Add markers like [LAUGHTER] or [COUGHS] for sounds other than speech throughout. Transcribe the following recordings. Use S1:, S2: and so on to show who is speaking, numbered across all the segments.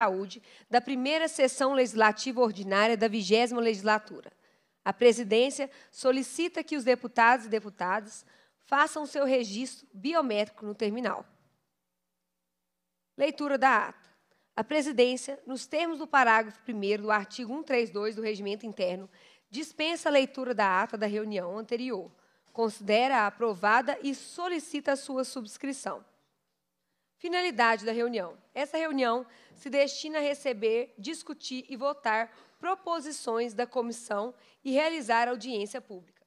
S1: Saúde da primeira sessão legislativa ordinária da vigésima legislatura. A presidência solicita que os deputados e deputadas façam seu registro biométrico no terminal. Leitura da ata. A presidência, nos termos do parágrafo 1 do artigo 132 do Regimento Interno, dispensa a leitura da ata da reunião anterior, considera-a aprovada e solicita a sua subscrição. Finalidade da reunião. Essa reunião se destina a receber, discutir e votar proposições da comissão e realizar audiência pública.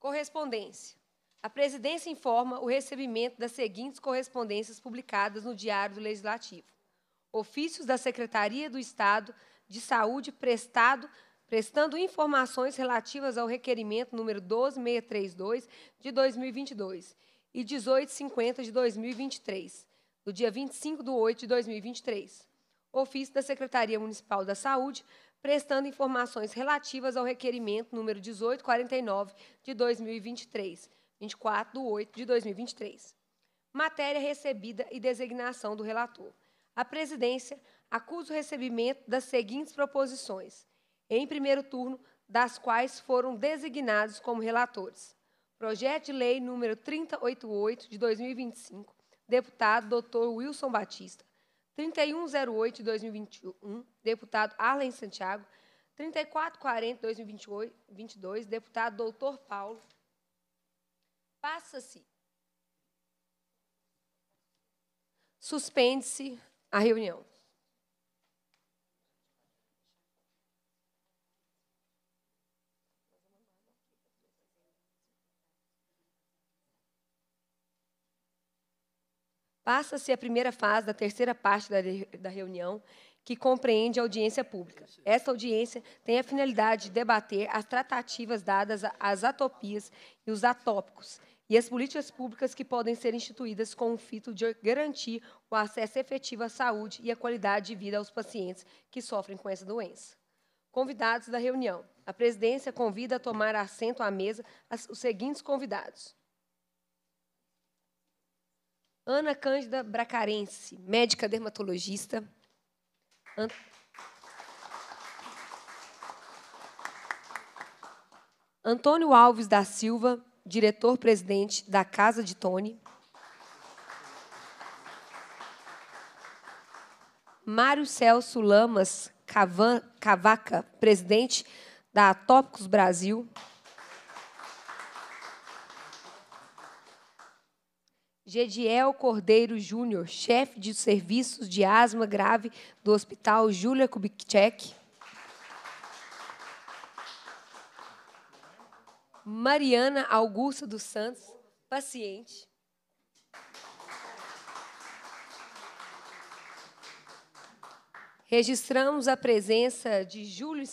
S1: Correspondência. A presidência informa o recebimento das seguintes correspondências publicadas no Diário do Legislativo: ofícios da Secretaria do Estado de Saúde prestado prestando informações relativas ao requerimento número 12632 de 2022 e 1850 de 2023, do dia 25 de 8 de 2023. Ofício da Secretaria Municipal da Saúde, prestando informações relativas ao requerimento número 1849 de 2023, 24 de 8 de 2023. Matéria recebida e designação do relator. A presidência acusa o recebimento das seguintes proposições, em primeiro turno, das quais foram designados como relatores. Projeto de Lei número 3088 de 2025, deputado Dr. Wilson Batista, 3108 de 2021, deputado Arlen Santiago, 3440 de 2022, deputado Dr. Paulo. Passa-se. Suspende-se a reunião. Passa-se a primeira fase da terceira parte da, da reunião, que compreende a audiência pública. Essa audiência tem a finalidade de debater as tratativas dadas às atopias e os atópicos e as políticas públicas que podem ser instituídas com o fito de garantir o acesso efetivo à saúde e à qualidade de vida aos pacientes que sofrem com essa doença. Convidados da reunião. A presidência convida a tomar assento à mesa os seguintes convidados. Ana Cândida Bracarense, médica dermatologista. Antônio Alves da Silva, diretor-presidente da Casa de Tony. Mário Celso Lamas Cavan... Cavaca, presidente da Tópicos Brasil. Gediel Cordeiro Júnior, chefe de serviços de asma grave do Hospital Júlia Kubitschek. Mariana Augusta dos Santos, paciente. Registramos a presença de Júlio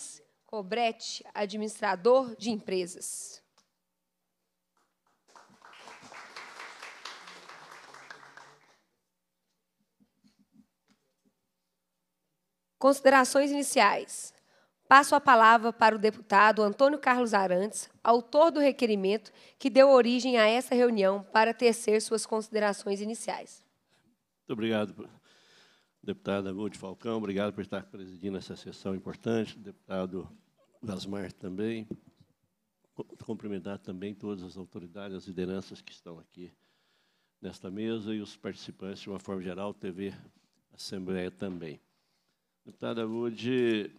S1: Cobretti, administrador de empresas. Considerações iniciais. Passo a palavra para o deputado Antônio Carlos Arantes, autor do requerimento que deu origem a essa reunião, para tecer suas considerações iniciais.
S2: Muito obrigado, deputada Gold Falcão. Obrigado por estar presidindo essa sessão importante. Deputado Gasmar também. Cumprimentar também todas as autoridades, as lideranças que estão aqui nesta mesa e os participantes, de uma forma geral, TV Assembleia também. Deputada Wood,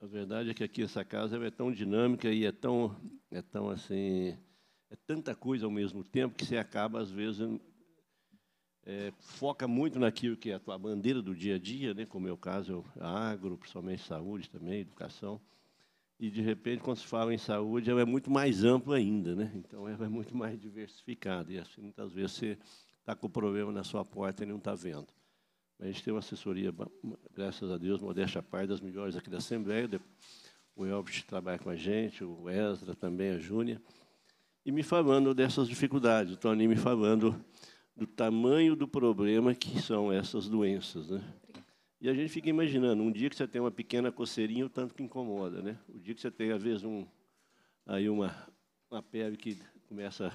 S2: a verdade é que aqui essa casa é tão dinâmica e é tão, é tão assim, é tanta coisa ao mesmo tempo que você acaba, às vezes, é, foca muito naquilo que é a tua bandeira do dia a dia, né? como é o caso, eu, é agro, principalmente saúde também, educação, e, de repente, quando se fala em saúde, ela é muito mais ampla ainda, né? então ela é muito mais diversificada, e assim, muitas vezes você está com o problema na sua porta e não está vendo. A gente tem uma assessoria, graças a Deus, modéstia a das melhores aqui da Assembleia. O Elvis trabalha com a gente, o Ezra também, a Júnia. E me falando dessas dificuldades, o Tony me falando do tamanho do problema que são essas doenças. Né? E a gente fica imaginando, um dia que você tem uma pequena coceirinha, o tanto que incomoda. Né? O dia que você tem, às vezes, um, aí uma, uma pele que começa a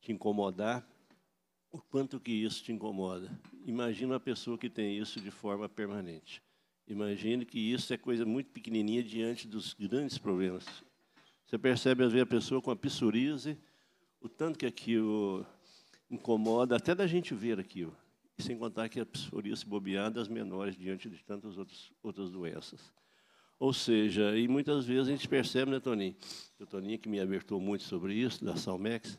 S2: te incomodar, o quanto que isso te incomoda. Imagina uma pessoa que tem isso de forma permanente. Imagine que isso é coisa muito pequenininha diante dos grandes problemas. Você percebe, às vezes, a pessoa com a psoríase, o tanto que aquilo incomoda, até da gente ver aquilo. E sem contar que a psoríase bobear das menores diante de tantas outras, outras doenças. Ou seja, e muitas vezes a gente percebe, né, Toninho? O Toninho que me abertou muito sobre isso, da Salmex,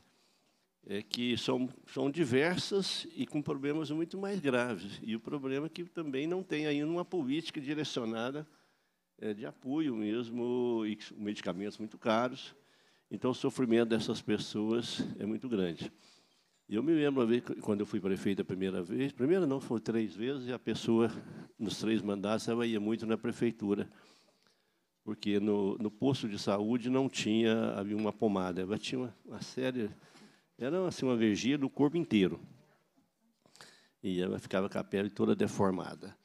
S2: é que são, são diversas e com problemas muito mais graves. E o problema é que também não tem ainda uma política direcionada é, de apoio mesmo, e medicamentos muito caros. Então, o sofrimento dessas pessoas é muito grande. Eu me lembro, uma vez, quando eu fui prefeito a primeira vez, primeira não, foi três vezes, e a pessoa, nos três mandatos, ela ia muito na prefeitura, porque no, no posto de saúde não tinha, havia uma pomada, ela tinha uma, uma série era assim, uma vergia do corpo inteiro. E ela ficava com a pele toda deformada.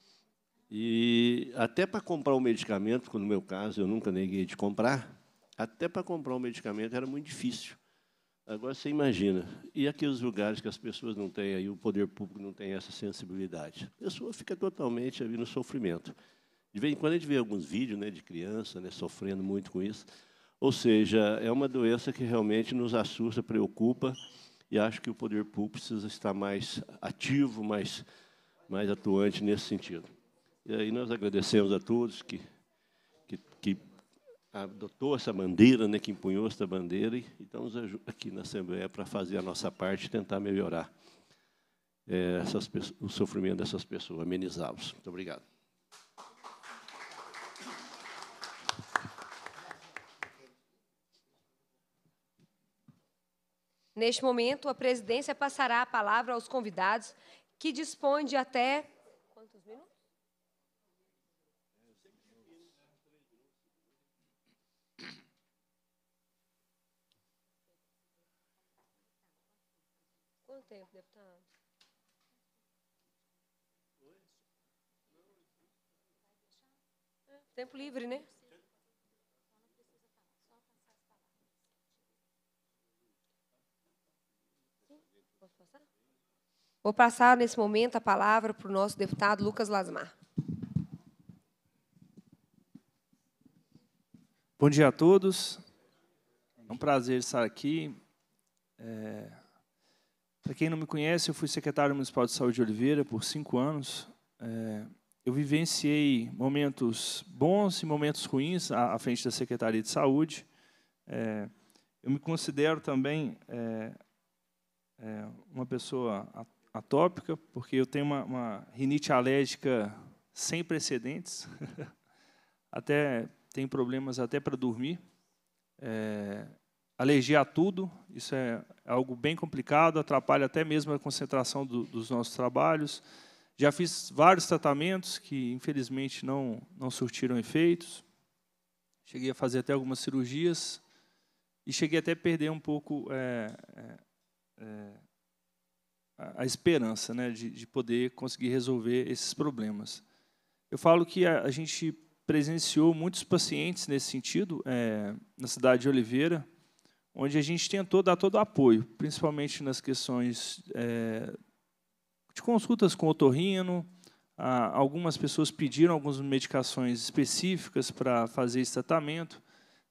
S2: E até para comprar o medicamento, que no meu caso eu nunca neguei de comprar, até para comprar o medicamento era muito difícil. Agora você imagina, e aqueles lugares que as pessoas não têm, aí o poder público não tem essa sensibilidade? A pessoa fica totalmente ali no sofrimento. De vez em quando a gente vê alguns vídeos né, de criança né, sofrendo muito com isso, ou seja, é uma doença que realmente nos assusta, preocupa, e acho que o poder público precisa estar mais ativo, mais, mais atuante nesse sentido. E aí nós agradecemos a todos que, que, que adotou essa bandeira, né, que empunhou essa bandeira, e estamos aqui na Assembleia para fazer a nossa parte e tentar melhorar eh, essas, o sofrimento dessas pessoas, amenizá-los. Muito obrigado.
S1: Neste momento, a presidência passará a palavra aos convidados, que dispõe de até. Quantos minutos? Quanto tempo, deputado?
S3: Tempo livre, né?
S1: Vou passar nesse momento a palavra para o nosso deputado Lucas Lasmar.
S4: Bom dia a todos. É um prazer estar aqui. É... Para quem não me conhece, eu fui secretário municipal de saúde de Oliveira por cinco anos. É... Eu vivenciei momentos bons e momentos ruins à, frente da secretaria de saúde. É... Eu me considero também é, é, uma pessoa atópica, porque eu tenho uma, uma rinite alérgica sem precedentes. [LAUGHS] até tem problemas até para dormir. É, alergia a tudo, isso é algo bem complicado, atrapalha até mesmo a concentração do, dos nossos trabalhos. Já fiz vários tratamentos que, infelizmente, não, não surtiram efeitos. Cheguei a fazer até algumas cirurgias e cheguei até a perder um pouco é, é, é a, esperança né, de, de, poder conseguir resolver esses problemas. Eu falo que a, a gente presenciou muitos pacientes nesse sentido é, na cidade de Oliveira, onde a gente tentou dar todo o apoio, principalmente nas questões é, de consultas com o otorrino. A, algumas pessoas pediram algumas medicações específicas para fazer esse tratamento.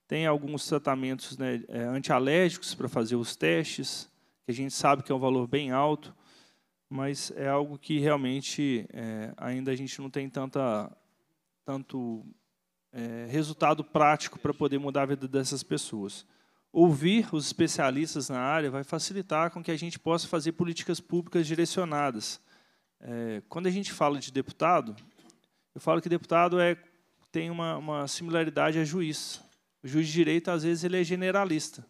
S4: Tem alguns tratamentos né, é, antialérgicos para fazer os testes que a gente sabe que é um valor bem alto, mas é algo que realmente é, ainda a gente não tem tanta, tanto é, resultado prático para poder mudar a vida dessas pessoas. Ouvir os especialistas na área vai facilitar com que a gente possa fazer políticas públicas direcionadas. É, quando a gente fala de deputado, eu falo que deputado é, tem uma, uma similaridade a juiz. O juiz de direito, às vezes, ele é generalista.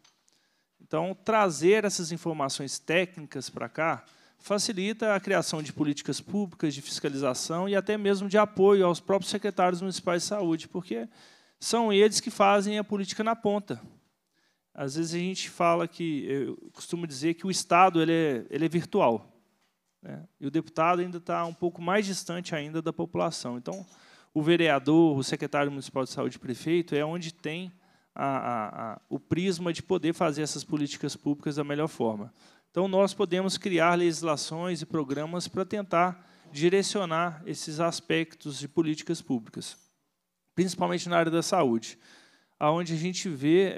S4: Então, trazer essas informações técnicas para cá facilita a criação de políticas públicas, de fiscalização e até mesmo de apoio aos próprios secretários municipais de saúde, porque são eles que fazem a política na ponta. Às vezes a gente fala que, eu costumo dizer que o Estado ele é, ele é virtual. Né? E o deputado ainda está um pouco mais distante ainda da população. Então, o vereador, o secretário municipal de saúde, prefeito, é onde tem a, a, o prisma de poder fazer essas políticas públicas da melhor forma. Então, nós podemos criar legislações e programas para tentar direcionar esses aspectos de políticas públicas, principalmente na área da saúde, aonde a gente vê, é,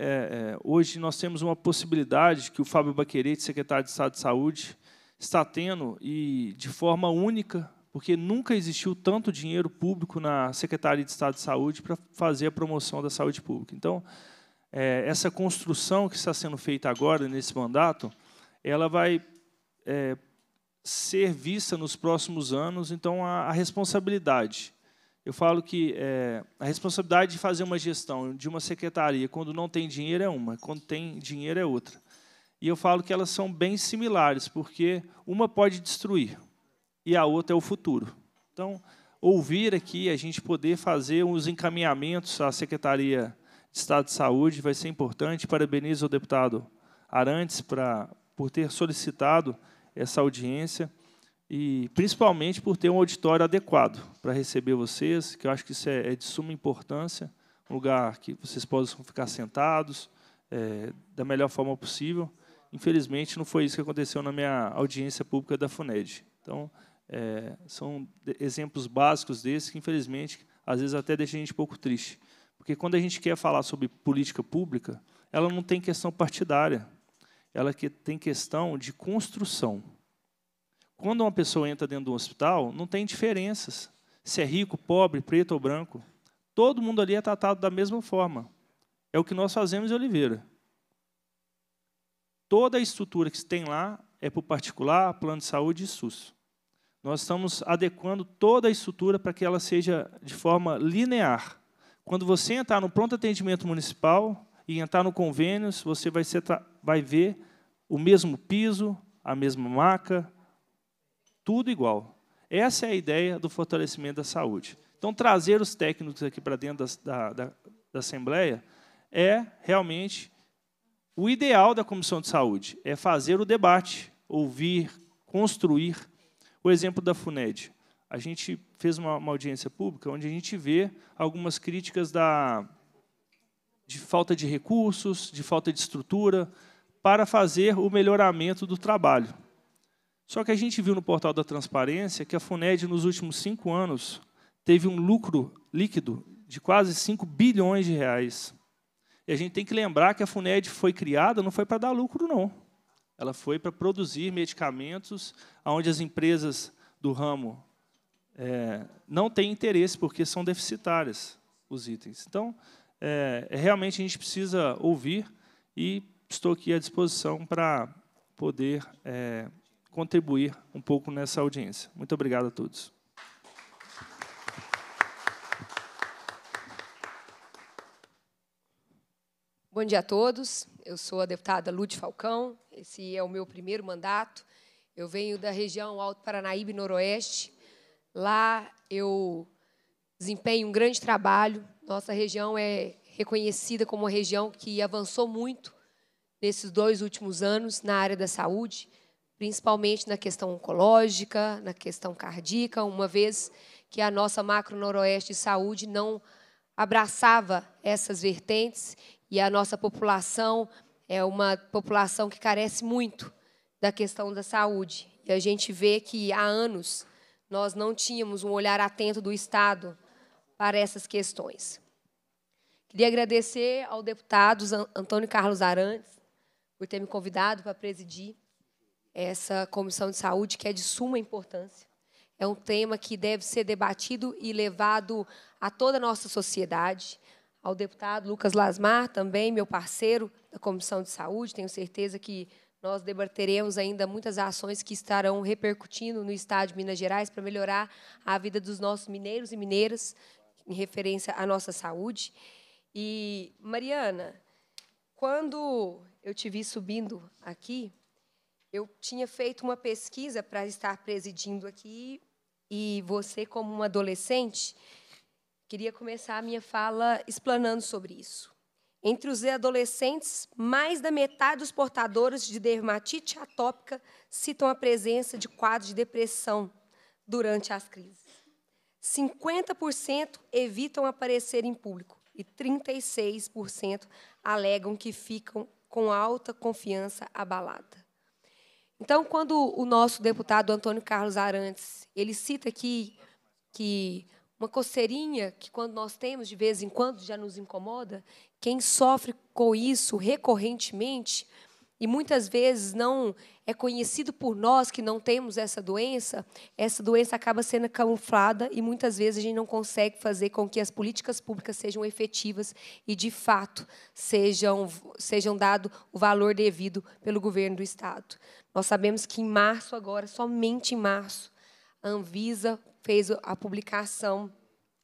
S4: é, hoje nós temos uma possibilidade que o Fábio Baquerete, secretário de Estado de Saúde, está tendo, e de forma única, porque nunca existiu tanto dinheiro público na Secretaria de Estado de Saúde para fazer a promoção da saúde pública. Então, é, essa construção que está sendo feita agora, nesse mandato, ela vai é, ser vista nos próximos anos, então, a, a responsabilidade. Eu falo que é, a responsabilidade de fazer uma gestão de uma secretaria quando não tem dinheiro é uma, quando tem dinheiro é outra. E eu falo que elas são bem similares, porque uma pode destruir, e a outra é o futuro. Então, ouvir aqui, a gente poder fazer uns encaminhamentos à Secretaria de Estado de Saúde vai ser importante. Parabenizo ao deputado Arantes pra, por ter solicitado essa audiência e principalmente por ter um auditório adequado para receber vocês, que eu acho que isso é, é de suma importância, um lugar que vocês possam ficar sentados é, da melhor forma possível. Infelizmente, não foi isso que aconteceu na minha audiência pública da FUNED. Então, é, são exemplos básicos desses que, infelizmente, às vezes até deixam a gente um pouco triste. Porque quando a gente quer falar sobre política pública, ela não tem questão partidária, ela que tem questão de construção. Quando uma pessoa entra dentro de um hospital, não tem diferenças se é rico, pobre, preto ou branco. Todo mundo ali é tratado da mesma forma. É o que nós fazemos em Oliveira. Toda a estrutura que se tem lá é para o particular, plano de saúde e SUS. Nós estamos adequando toda a estrutura para que ela seja de forma linear. Quando você entrar no pronto atendimento municipal e entrar no convênios, você vai, ser, vai ver o mesmo piso, a mesma maca, tudo igual. Essa é a ideia do fortalecimento da saúde. Então, trazer os técnicos aqui para dentro da, da, da Assembleia é realmente o ideal da Comissão de Saúde, é fazer o debate, ouvir, construir o exemplo da FUNED. A gente fez uma, uma audiência pública onde a gente vê algumas críticas da, de falta de recursos, de falta de estrutura, para fazer o melhoramento do trabalho. Só que a gente viu no portal da transparência que a FUNED, nos últimos cinco anos, teve um lucro líquido de quase 5 bilhões de reais. E a gente tem que lembrar que a FUNED foi criada não foi para dar lucro, não. Ela foi para produzir medicamentos onde as empresas do ramo é, não têm interesse, porque são deficitárias os itens. Então, é, é, realmente a gente precisa ouvir e estou aqui à disposição para poder é, contribuir um pouco nessa audiência. Muito obrigado a todos.
S1: Bom dia a todos. Eu sou a deputada Lúcia Falcão. Esse é o meu primeiro mandato. Eu venho da região Alto Paranaíba e Noroeste. Lá eu desempenho um grande trabalho. Nossa região é reconhecida como uma região que avançou muito nesses dois últimos anos na área da saúde, principalmente na questão oncológica, na questão cardíaca, uma vez que a nossa macro noroeste saúde não abraçava essas vertentes e a nossa população é uma população que carece muito da questão da saúde. E a gente vê que há anos nós não tínhamos um olhar atento do Estado para essas questões. Queria agradecer ao deputado Antônio Carlos Arantes por ter me convidado para presidir essa comissão de saúde, que é de suma importância. É um tema que deve ser debatido e levado a toda a nossa sociedade ao deputado Lucas Lasmar, também meu parceiro da Comissão de Saúde. Tenho certeza que nós debateremos ainda muitas ações que estarão repercutindo no Estado de Minas Gerais para melhorar a vida dos nossos mineiros e mineiras, em referência à nossa saúde. E, Mariana, quando eu te vi subindo aqui, eu tinha feito uma pesquisa para estar presidindo aqui, e você, como uma adolescente, Queria começar a minha fala explanando sobre isso. Entre os adolescentes, mais da metade dos portadores de dermatite atópica citam a presença de quadros de depressão durante as crises. 50% evitam aparecer em público e 36% alegam que ficam com alta confiança abalada. Então, quando o nosso deputado Antônio Carlos Arantes, ele cita aqui que uma coceirinha que, quando nós temos de vez em quando, já nos incomoda, quem sofre com isso recorrentemente e muitas vezes não é conhecido por nós que não temos essa doença, essa doença acaba sendo camuflada e muitas vezes a gente não consegue fazer com que as políticas públicas sejam efetivas e, de fato, sejam, sejam dado o valor devido pelo governo do Estado. Nós sabemos que em março agora, somente em março, a Anvisa fez a publicação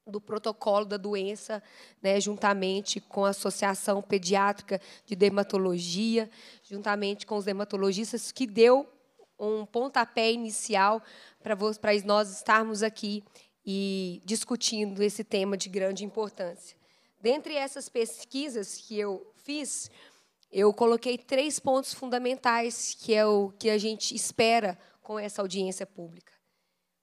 S1: do protocolo da doença, né, juntamente com a Associação Pediátrica de Dermatologia, juntamente com os dermatologistas, que deu um pontapé inicial para nós estarmos aqui e discutindo esse tema de grande importância. Dentre essas pesquisas que eu fiz, eu coloquei três pontos fundamentais que é o que a gente espera com essa audiência pública.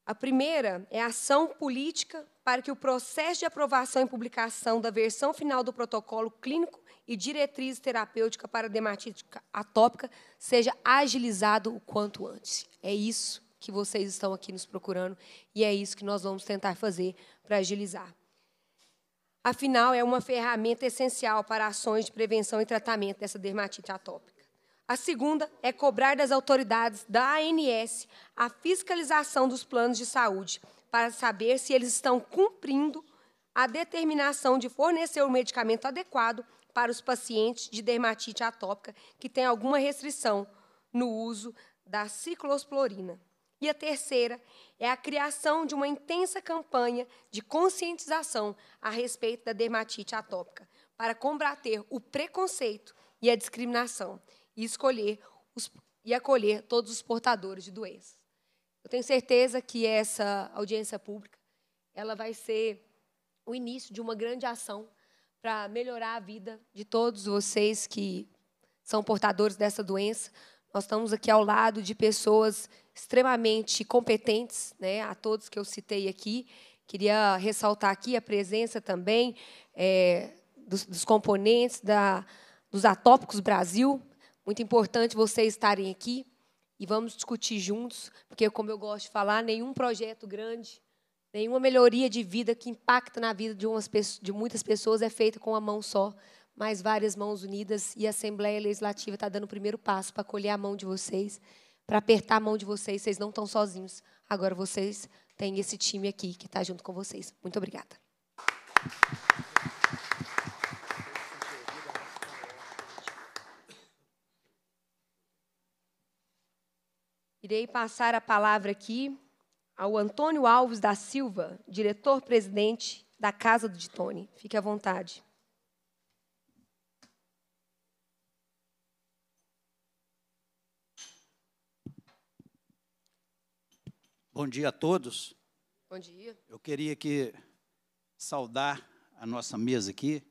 S1: A primeira é a ação política para que o processo de aprovação e publicação da versão final do protocolo clínico e diretriz terapêutica para dermatite atópica seja agilizado o quanto antes. É isso que vocês estão aqui nos procurando e é isso que nós vamos tentar fazer para agilizar. Afinal, é uma ferramenta essencial para ações de prevenção e tratamento dessa dermatite atópica. A segunda é cobrar das autoridades da ANS a fiscalização dos planos de saúde, para saber se eles estão cumprindo a determinação de fornecer o medicamento adequado para os pacientes de dermatite atópica que têm alguma restrição no uso da ciclosporina. E a terceira é a criação de uma intensa campanha de conscientização a respeito da dermatite atópica, para combater o preconceito e a discriminação e escolher os, e acolher todos os portadores de doenças. Eu tenho certeza que essa audiência pública ela vai ser o início de uma grande ação para melhorar a vida de todos vocês que são portadores dessa doença. Nós estamos aqui ao lado de pessoas extremamente competentes, né, a todos que eu citei aqui. Queria ressaltar aqui a presença também é, dos, dos, componentes da, dos Atópicos Brasil, muito importante vocês estarem aqui e vamos discutir juntos, porque, como eu gosto de falar, nenhum projeto grande, nenhuma melhoria de vida que impacta na vida de, umas, de muitas pessoas é feita com uma mão só, mas várias mãos unidas. E a Assembleia Legislativa está dando o primeiro passo para colher a mão de vocês, para apertar a mão de vocês. Vocês não estão sozinhos. Agora vocês têm esse time aqui que está junto com vocês. Muito obrigada. Irei passar a palavra aqui ao Antônio Alves da Silva, diretor-presidente da Casa do Ditone. Fique à vontade.
S5: Bom dia a todos. Bom dia. Eu queria que saudar a nossa mesa aqui,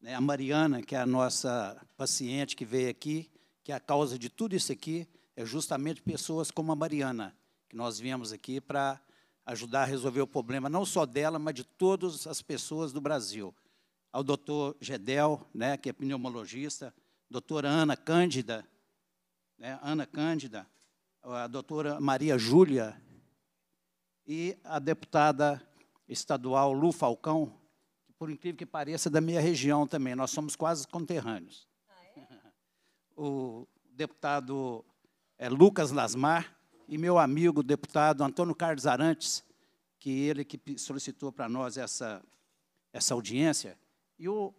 S5: né? a Mariana, que é a nossa paciente que veio aqui, que é a causa de tudo isso aqui, é justamente pessoas como a Mariana, que nós viemos aqui para ajudar a resolver o problema, não só dela, mas de todas as pessoas do Brasil. Ao doutor Gedel, né, que é pneumologista, doutora Ana Cândida, né, Ana Cândida, a doutora Maria Júlia e a deputada estadual Lu Falcão, que, por incrível que pareça, é da minha região também. Nós somos quase conterrâneos. Ah, é? [LAUGHS] O deputado é, Lucas Lasmar e meu amigo deputado Antônio Carlos Arantes, que ele que solicitou para nós essa, essa audiência, e o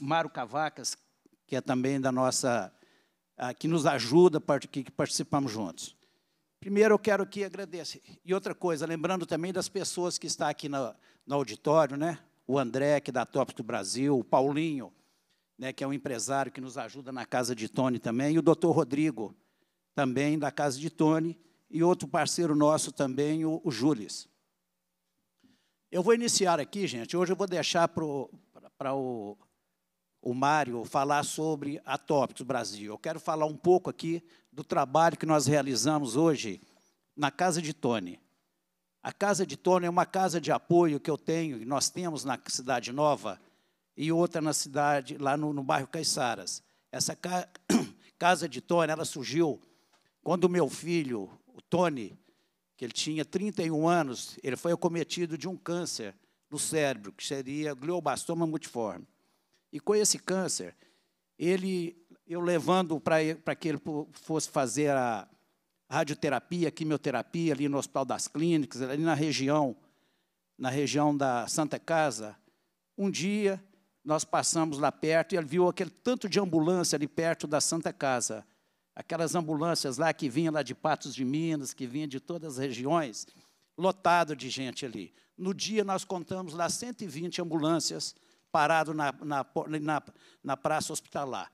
S5: Mário Cavacas, que é também da nossa, que nos ajuda, que participamos juntos. Primeiro, eu quero que agradecer. E outra coisa, lembrando também das pessoas que estão aqui no, no auditório, né? o André, que é da Top do Brasil, o Paulinho, né, que é um empresário que nos ajuda na casa de Tony também, e o doutor Rodrigo, também da casa de Tony, e outro parceiro nosso também, o, o Eu vou iniciar aqui, gente. Hoje eu vou deixar para o, o Mário falar sobre a Tópicos Brasil. Eu quero falar um pouco aqui do trabalho que nós realizamos hoje na casa de Tony. A casa de Tony é uma casa de apoio que eu tenho, e nós temos na Cidade Nova, e outra na cidade, lá no, no bairro Caiçaras. Essa ca... [COUGHS] casa de Tony, ela surgiu quando meu filho, o Tony, que ele tinha 31 anos, ele foi acometido de um câncer no cérebro, que seria glioblastoma multiforme. E com esse câncer, ele, eu levando para que ele fosse fazer a radioterapia, a quimioterapia ali no Hospital das Clínicas, ali na região, na região da Santa Casa, um dia nós passamos lá perto e ele viu aquele tanto de ambulância ali perto da Santa Casa aquelas ambulâncias lá que vinham lá de Patos de Minas, que vinham de todas as regiões, lotado de gente ali. No dia, nós contamos lá 120 ambulâncias parado na, na, na, na praça hospitalar.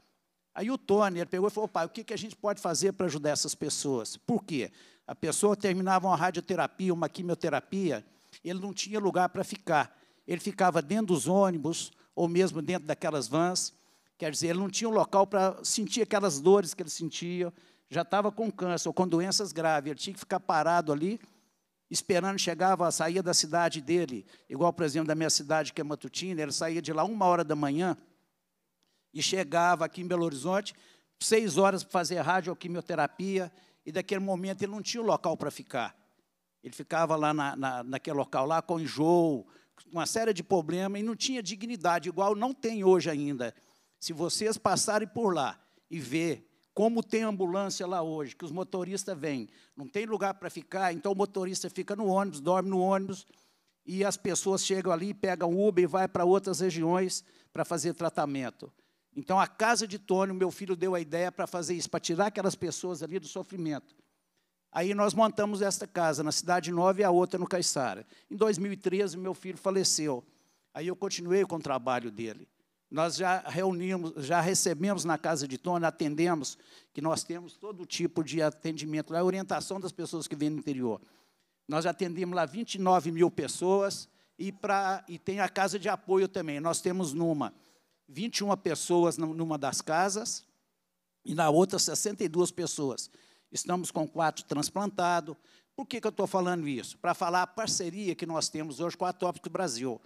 S5: Aí o Tony ele pegou e falou, pai, o que, a gente pode fazer para ajudar essas pessoas? Por quê? A pessoa terminava uma radioterapia, uma quimioterapia, ele não tinha lugar para ficar. Ele ficava dentro dos ônibus, ou mesmo dentro daquelas vans, Quer dizer, ele não tinha um local para sentir aquelas dores que ele sentia, já estava com câncer ou com doenças graves, ele tinha que ficar parado ali, esperando chegava a sair da cidade dele, igual, por exemplo, da minha cidade, que é Matutina, ele saía de lá uma hora da manhã e chegava aqui em Belo Horizonte, seis horas para fazer rádio ou quimioterapia, e daquele momento ele não tinha um local para ficar. Ele ficava lá na, na, naquele local lá com enjoo, uma série de problemas, e não tinha dignidade, igual não tem hoje ainda. Se vocês passarem por lá e ver como tem ambulância lá hoje, que os motoristas vêm, não tem lugar para ficar, então o motorista fica no ônibus, dorme no ônibus, e as pessoas chegam ali, pegam Uber e vai para outras regiões para fazer tratamento. Então, a casa de Tônio, meu filho deu a ideia para fazer isso, para tirar aquelas pessoas ali do sofrimento. Aí nós montamos esta casa na Cidade Nova e a outra no Caixara. Em 2013, meu filho faleceu. Aí eu continuei com o trabalho dele. Nós já reunimos, já recebemos na casa de Tona, atendemos, que nós temos todo tipo de atendimento, é a orientação das pessoas que vêm do interior. Nós já atendemos lá 29 mil pessoas e, pra, e tem a casa de apoio também. Nós temos numa 21 pessoas numa das casas e na outra 62 pessoas. Estamos com quatro transplantados. Por que, que eu estou falando isso? Para falar a parceria que nós temos hoje com a Tópico Brasil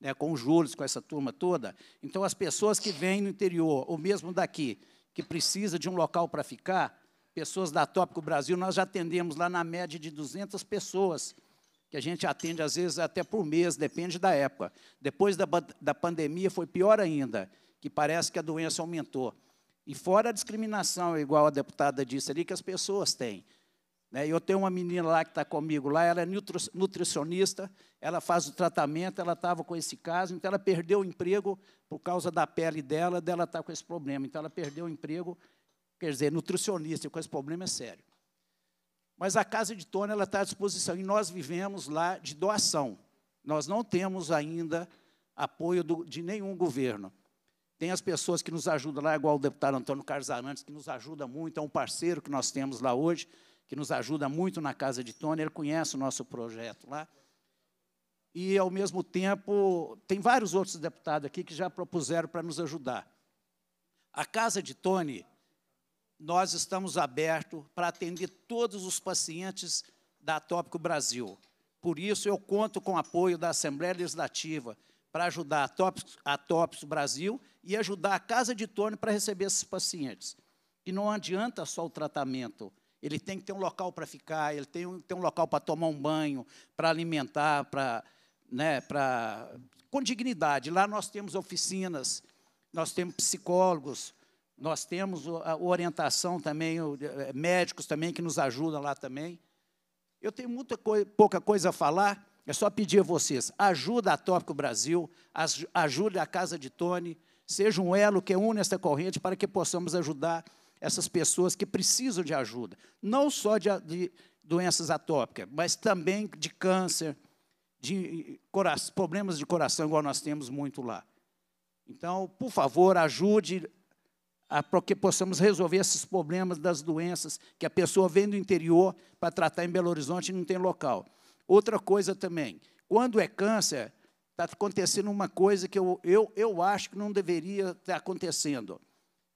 S5: né, com juros, com essa turma toda. Então, as pessoas que vêm no interior, ou mesmo daqui, que precisa de um local para ficar, pessoas da Tópico Brasil, nós já atendemos lá na média de 200 pessoas, que a gente atende, às vezes, até por mês, depende da época. Depois da, da pandemia, foi pior ainda, que parece que a doença aumentou. E fora a discriminação, igual a deputada disse ali, que as pessoas têm. Né? Eu tenho uma menina lá que está comigo lá, ela é nutricionista, ela faz o tratamento, ela estava com esse caso, então ela perdeu o emprego por causa da pele dela, dela está com esse problema. Então ela perdeu o emprego, quer dizer, nutricionista, com esse problema é sério. Mas a casa de Tony ela está à disposição e nós vivemos lá de doação. Nós não temos ainda apoio do, de nenhum governo. Tem as pessoas que nos ajudam lá, igual o deputado Antônio Carlos Arantes, que nos ajuda muito, é um parceiro que nós temos lá hoje que nos ajuda muito na casa de Tony, ele conhece o nosso projeto lá. E, ao mesmo tempo, tem vários outros deputados aqui que já propuseram para nos ajudar. A casa de Tony, nós estamos abertos para atender todos os pacientes da Atópico Brasil. Por isso, eu conto com o apoio da Assembleia Legislativa para ajudar a Atópicos, Brasil e ajudar a Casa de Tony para receber esses pacientes. E não adianta só o tratamento, ele tem que ter um local para ficar, ele tem que ter um local para tomar um banho, para alimentar, para, né, para com dignidade. Lá nós temos oficinas, nós temos psicólogos, nós temos a orientação também, é, é, médicos também que nos ajudam lá também. Eu tenho muita pouca coisa a falar, é só pedir a vocês, ajuda a Tópico Brasil, ajude a Casa de Tony, seja um elo que une essa corrente para que possamos ajudar essas pessoas que precisam de ajuda, não só de, de doenças atópicas, mas também de câncer, de coração, problemas de coração, igual nós temos muito lá. Então, por favor, ajude para que possamos resolver esses problemas das doenças que a pessoa vem do interior para tratar em Belo Horizonte e não tem local. Outra coisa também, quando é câncer, está acontecendo uma coisa que eu, eu, eu acho que não deveria estar acontecendo.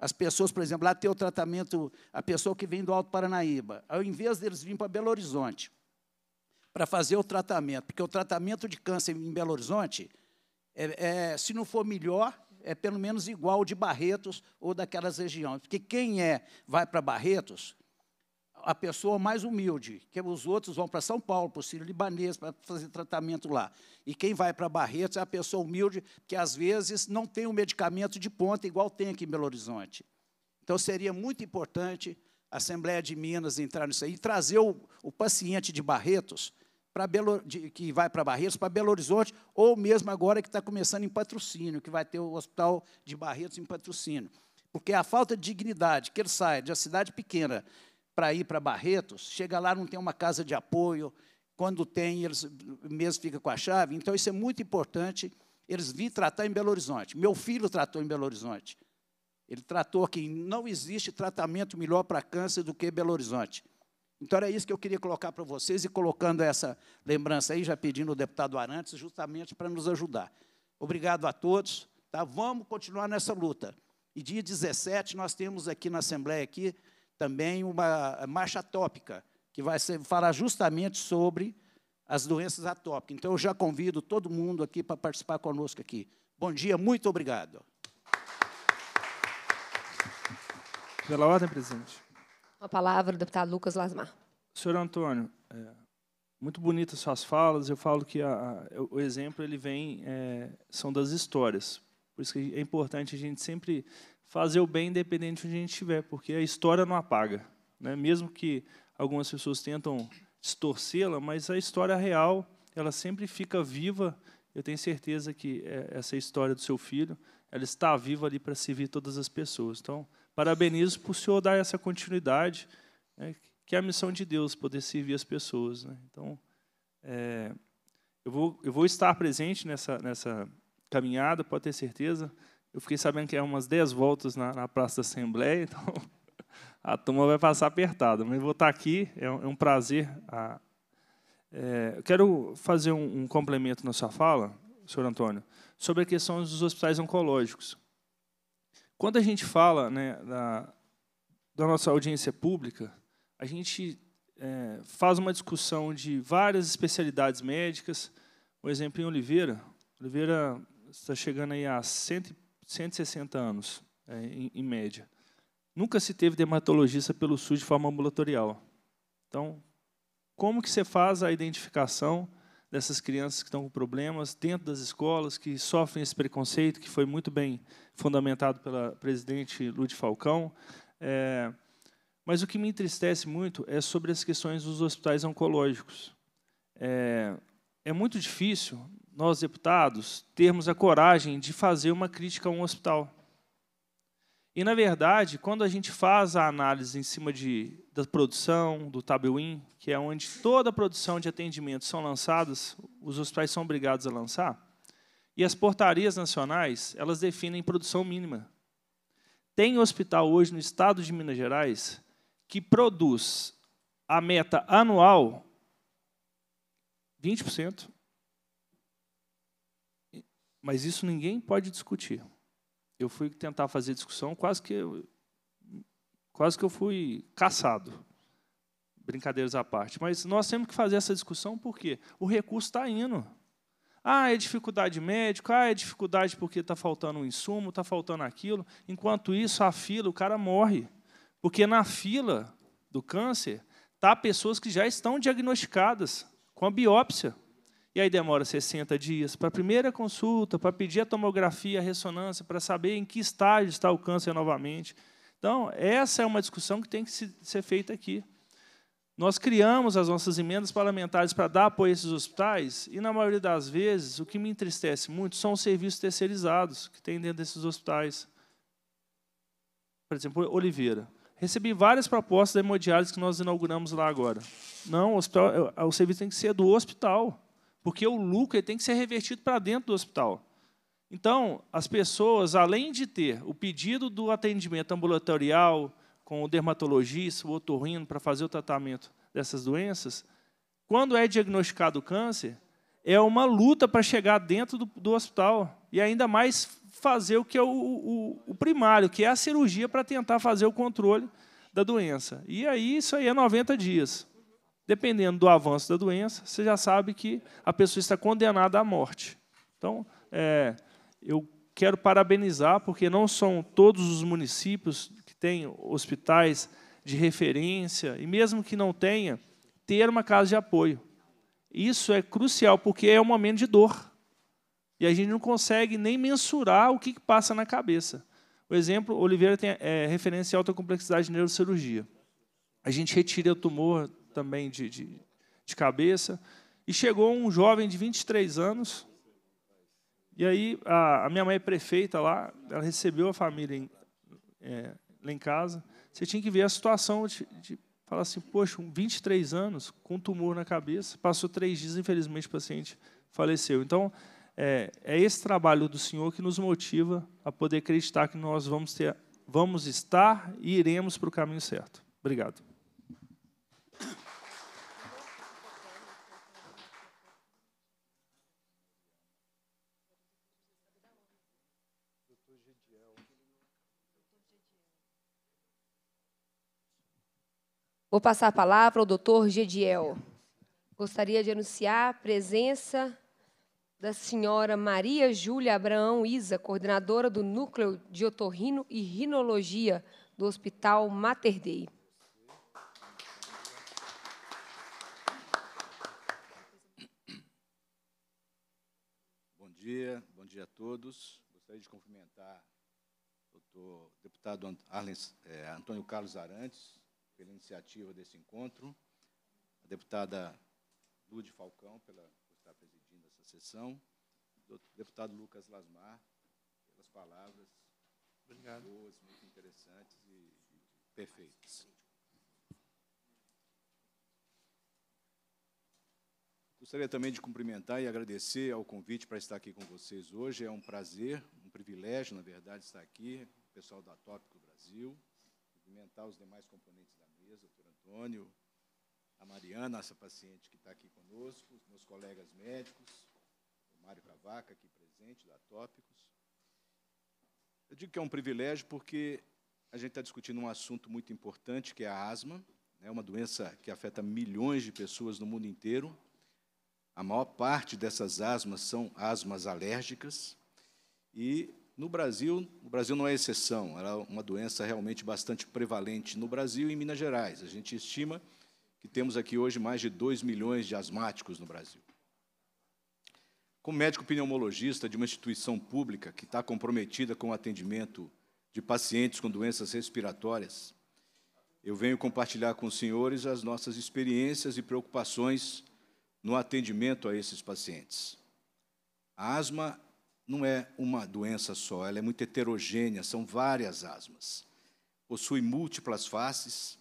S5: As pessoas, por exemplo, lá tem o tratamento, a pessoa que vem do Alto Paranaíba, ao invés deles virem para Belo Horizonte para fazer o tratamento, porque o tratamento de câncer em Belo Horizonte, é, é, se não for melhor, é pelo menos igual de Barretos ou daquelas regiões. Porque quem é vai para Barretos a pessoa mais humilde, que os outros vão para São Paulo, para o Sírio Libanês, para fazer tratamento lá. E quem vai para Barretos é a pessoa humilde, que às vezes não tem um medicamento de ponta, igual tem aqui em Belo Horizonte. Então, seria muito importante a Assembleia de Minas entrar nisso aí e trazer o, o paciente de Barretos, para Belo, de, que vai para Barretos, para Belo Horizonte, ou mesmo agora que está começando em patrocínio, que vai ter o hospital de Barretos em patrocínio. Porque a falta de dignidade que ele sai de uma cidade pequena para ir para Barretos, chega lá, não tem uma casa de apoio, quando tem, eles mesmo ficam com a chave. Então, isso é muito importante. Eles vêm tratar em Belo Horizonte. Meu filho tratou em Belo Horizonte. Ele tratou aqui não existe tratamento melhor para câncer do que Belo Horizonte. Então, era isso que eu queria colocar para vocês, e colocando essa lembrança aí, já pedindo ao deputado Arantes, justamente para nos ajudar. Obrigado a todos. Tá? Vamos continuar nessa luta. E dia 17, nós temos aqui na Assembleia aqui também uma marcha atópica que vai ser, falar justamente sobre as doenças atópicas. Então, eu já convido todo mundo aqui para participar conosco aqui. Bom dia, muito obrigado.
S4: Pela ordem, presidente.
S1: A palavra, deputado Lucas Lasmar.
S4: Senhor Antônio, é, muito bonitas suas falas. Eu falo que a, a, o exemplo ele vem é, são das histórias. Por isso que é importante a gente sempre fazer o bem independente de onde a gente estiver, porque a história não apaga. Né? Mesmo que algumas pessoas tentam distorcê-la, mas a história real, ela sempre fica viva. Eu tenho certeza que é, essa história do seu filho, ela está viva ali para servir todas as pessoas. Então, parabenizo por o senhor dar essa continuidade, né, que é a missão de Deus, poder servir as pessoas. Né? Então, é, eu, vou, eu vou estar presente nessa, nessa caminhada, pode ter certeza. Eu fiquei sabendo que é umas 10 voltas na, na Praça da Assembleia, [LAUGHS] então a turma vai passar apertada. Mas vou estar aqui, é um, é um prazer. A, é, quero fazer um, um, complemento na sua fala, senhor Antônio, sobre a questão dos hospitais oncológicos. Quando a gente fala né, da, da nossa audiência pública, a gente é, faz uma discussão de várias especialidades médicas. Um exemplo em Oliveira. Oliveira está chegando aí a cento e 160 anos, é, em, em, média. Nunca se teve dermatologista pelo SUS de forma ambulatorial. Então, como que você faz a identificação dessas crianças que estão com problemas dentro das escolas, que sofrem esse preconceito, que foi muito bem fundamentado pela presidente Lud Falcão? É, mas o que me entristece muito é sobre as questões dos hospitais oncológicos. É, é muito difícil nós deputados, termos a coragem de fazer uma crítica a um hospital. E, na verdade, quando a gente faz a análise em cima de, da produção, do Tabewin, que é onde toda a produção de atendimento são lançadas, os hospitais são obrigados a lançar, e as portarias nacionais, elas definem produção mínima. Tem hospital hoje no estado de Minas Gerais que produz a meta anual 20%. Mas isso ninguém pode discutir. Eu fui tentar fazer discussão, quase que eu, quase que eu fui caçado. Brincadeiras à parte. Mas nós temos que fazer essa discussão porque o recurso está indo. Ah, é dificuldade médica, ah, é dificuldade porque está faltando um insumo, está faltando aquilo. Enquanto isso, a fila, o cara morre. Porque na fila do câncer, tá pessoas que já estão diagnosticadas com a biópsia. E aí demora 60 dias para a primeira consulta, para pedir a tomografia, a ressonância, para saber em que estágio está o câncer novamente. Então, essa é uma discussão que tem que ser feita aqui. Nós criamos as nossas emendas parlamentares para dar apoio a esses hospitais, e, na maioria das vezes, o que me entristece muito são os serviços terceirizados que tem dentro desses hospitais. Por exemplo, Oliveira. Recebi várias propostas de hemodiálise que nós inauguramos lá agora. Não, o, hospital, é, o serviço tem que ser do hospital porque o lucro tem que ser revertido para dentro do hospital. Então, as pessoas, além de ter o pedido do atendimento ambulatorial com o dermatologista, o otorrino, para fazer o tratamento dessas doenças, quando é diagnosticado o câncer, é uma luta para chegar dentro do, do, hospital e ainda mais fazer o que é o, o, o primário, que é a cirurgia para tentar fazer o controle da doença. E aí isso aí é 90 dias. Dependendo do avanço da doença, você já sabe que a pessoa está condenada à morte. Então, é, eu quero parabenizar, porque não são todos os municípios que têm hospitais de referência, e mesmo que não tenha, ter uma casa de apoio. Isso é crucial, porque é um momento de dor. E a gente não consegue nem mensurar o que, passa na cabeça. O exemplo, Oliveira tem é, referência à alta complexidade de neurocirurgia. A gente retira o tumor também de, de, de cabeça. E chegou um jovem de 23 anos. E aí a, a minha mãe é prefeita lá, ela recebeu a família em, é, lá em casa. Você tinha que ver a situação de, de falar assim, poxa, 23 anos, com tumor na cabeça, passou três dias, infelizmente o paciente faleceu. Então, é, é, esse trabalho do Senhor que nos motiva a poder acreditar que nós vamos, ter, vamos estar e iremos para o caminho certo. Obrigado.
S1: Vou passar a palavra ao doutor Gediel. Gostaria de anunciar a presença da senhora Maria Júlia Abraão Isa, coordenadora do Núcleo de Otorrino e Rinologia do Hospital Mater Dei.
S3: Bom dia, bom dia a todos. Gostaria de cumprimentar o doutor, deputado Arlen, é, Antônio Carlos Arantes, pela iniciativa desse encontro, a deputada Lude Falcão, pela, por estar presidindo essa sessão, o deputado Lucas Lasmar, pelas palavras Obrigado. boas, muito interessantes e perfeitas. Gostaria também de cumprimentar e agradecer ao convite para estar aqui com vocês hoje. É um prazer, um privilégio, na verdade, estar aqui, o pessoal da Tópico Brasil, cumprimentar os demais componentes da Farias, doutor Antônio, a Mariana, essa paciente que está aqui conosco, meus colegas médicos, o Mário Cavaca aqui presente, da Tópicos. Eu digo que é um privilégio porque a gente está discutindo um assunto muito importante, que é a asma, né, uma doença que afeta milhões de pessoas no mundo inteiro. A maior parte dessas asmas são asmas alérgicas. E no Brasil, o Brasil não é exceção, era uma doença realmente bastante prevalente no Brasil e em Minas Gerais. A gente estima que temos aqui hoje mais de 2 milhões de asmáticos no Brasil. Como médico pneumologista de uma instituição pública que está comprometida com o atendimento de pacientes com doenças respiratórias, eu venho compartilhar com os senhores as nossas experiências e preocupações no atendimento a esses pacientes. A asma não é uma doença só, ela é muito heterogênea, são várias asmas. Possui múltiplas faces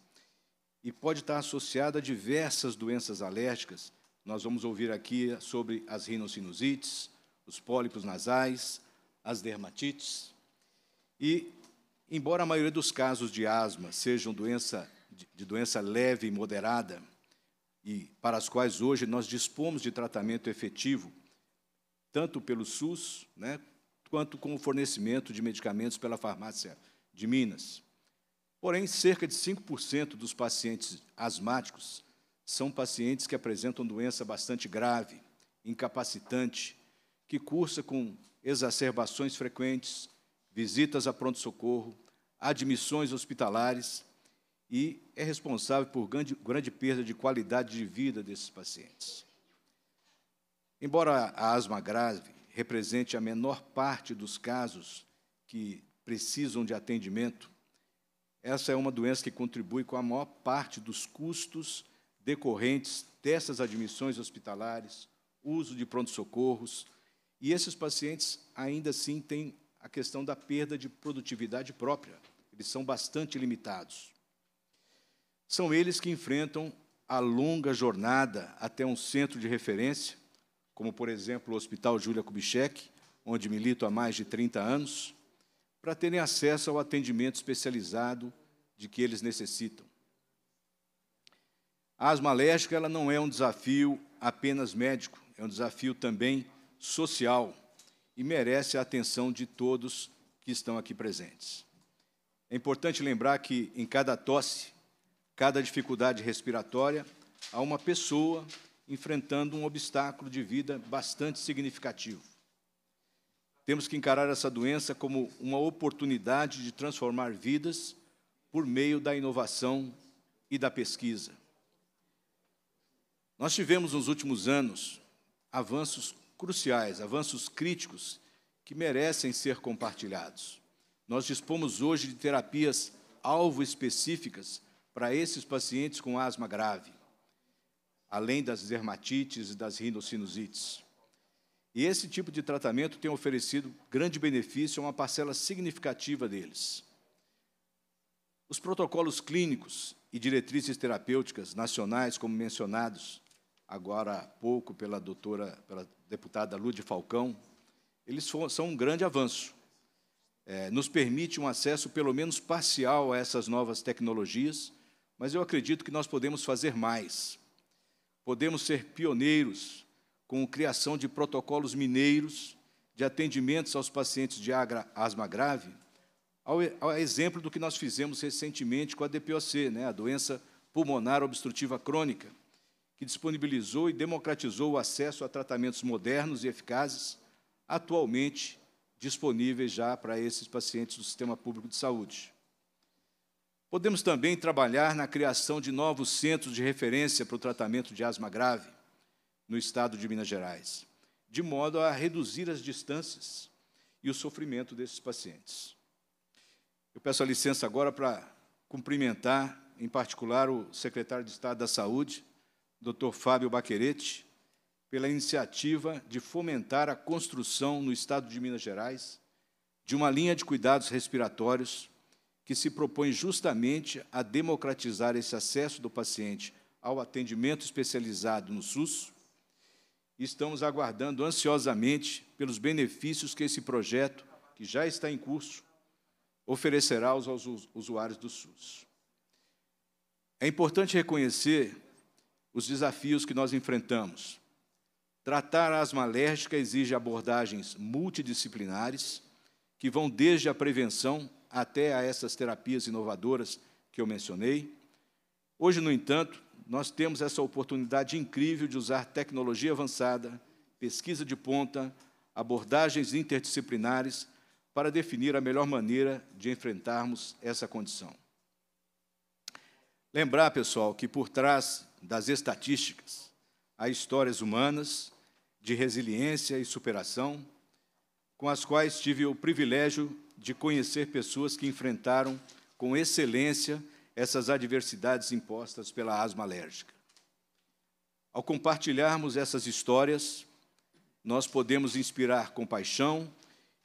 S3: e pode estar associada a diversas doenças alérgicas. Nós vamos ouvir aqui sobre as rinocinusites, os pólipos nasais, as dermatites. E, embora a maioria dos casos de asma sejam doença, de doença leve e moderada, e para as quais hoje nós dispomos de tratamento efetivo, tanto pelo SUS, né, quanto com o fornecimento de medicamentos pela farmácia de Minas. Porém, cerca de 5% dos pacientes asmáticos são pacientes que apresentam doença bastante grave, incapacitante, que cursa com exacerbações frequentes, visitas a pronto-socorro, admissões hospitalares e é responsável por grande, grande perda de qualidade de vida desses pacientes. Embora a asma grave represente a menor parte dos casos que precisam de atendimento, essa é uma doença que contribui com a maior parte dos custos decorrentes dessas admissões hospitalares, uso de pronto-socorros, e esses pacientes ainda assim têm a questão da perda de produtividade própria. Eles são bastante limitados. São eles que enfrentam a longa jornada até um centro de referência como, por exemplo, o Hospital Júlia Kubitschek, onde milito há mais de 30 anos, para terem acesso ao atendimento especializado de que eles necessitam. A asma alérgica ela não é um desafio apenas médico, é um desafio também social e merece a atenção de todos que estão aqui presentes. É importante lembrar que em cada tosse, cada dificuldade respiratória, há uma pessoa enfrentando um obstáculo de vida bastante significativo. Temos que encarar essa doença como uma oportunidade de transformar vidas por meio da inovação e da pesquisa. Nós tivemos nos últimos anos avanços cruciais, avanços críticos que merecem ser compartilhados. Nós dispomos hoje de terapias alvo específicas para esses pacientes com asma grave além das dermatites e das rinocinusites. E esse tipo de tratamento tem oferecido grande benefício a uma parcela significativa deles. Os protocolos clínicos e diretrizes terapêuticas nacionais, como mencionados agora há pouco pela doutora, pela deputada Lude Falcão, eles são um grande avanço. É, nos permite um acesso, pelo menos parcial, a essas novas tecnologias, mas eu acredito que nós podemos fazer mais Podemos ser pioneiros com a criação de protocolos mineiros de atendimentos aos pacientes de asma grave, ao, ao exemplo do que nós fizemos recentemente com a DPOC, né, a doença pulmonar obstrutiva crônica, que disponibilizou e democratizou o acesso a tratamentos modernos e eficazes, atualmente disponíveis já para esses pacientes do sistema público de saúde. Podemos também trabalhar na criação de novos centros de referência para o tratamento de asma grave no estado de Minas Gerais, de modo a reduzir as distâncias e o sofrimento desses pacientes. Eu peço a licença agora para cumprimentar, em particular, o secretário de Estado da Saúde, Dr. Fábio Baquerete, pela iniciativa de fomentar a construção no Estado de Minas Gerais de uma linha de cuidados respiratórios que se propõe justamente a democratizar esse acesso do paciente ao atendimento especializado no SUS. Estamos aguardando ansiosamente pelos benefícios que esse projeto, que já está em curso, oferecerá aos usuários do SUS. É importante reconhecer os desafios que nós enfrentamos. Tratar a asma alérgica exige abordagens multidisciplinares, que vão desde a prevenção até a essas terapias inovadoras que eu mencionei. Hoje, no entanto, nós temos essa oportunidade incrível de usar tecnologia avançada, pesquisa de ponta, abordagens interdisciplinares para definir a melhor maneira de enfrentarmos essa condição. Lembrar, pessoal, que por trás das estatísticas há histórias humanas de resiliência e superação, com as quais tive o privilégio de conhecer pessoas que enfrentaram com excelência essas adversidades impostas pela asma alérgica. Ao compartilharmos essas histórias, nós podemos inspirar compaixão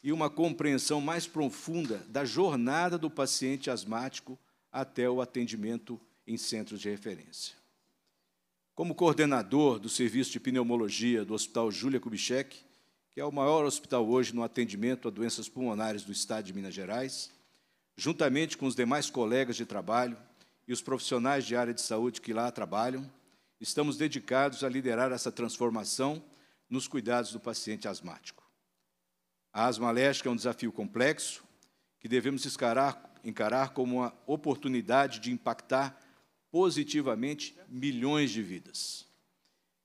S3: e uma compreensão mais profunda da jornada do paciente asmático até o atendimento em centros de referência. Como coordenador do Serviço de Pneumologia do Hospital Júlia Kubitschek, que é o maior hospital hoje no atendimento a doenças pulmonares do Estado de Minas Gerais, juntamente com os demais colegas de trabalho e os profissionais de área de saúde que lá trabalham, estamos dedicados a liderar essa transformação nos cuidados do paciente asmático. A asma alérgica é um desafio complexo que devemos encarar, encarar como uma oportunidade de impactar positivamente milhões de vidas.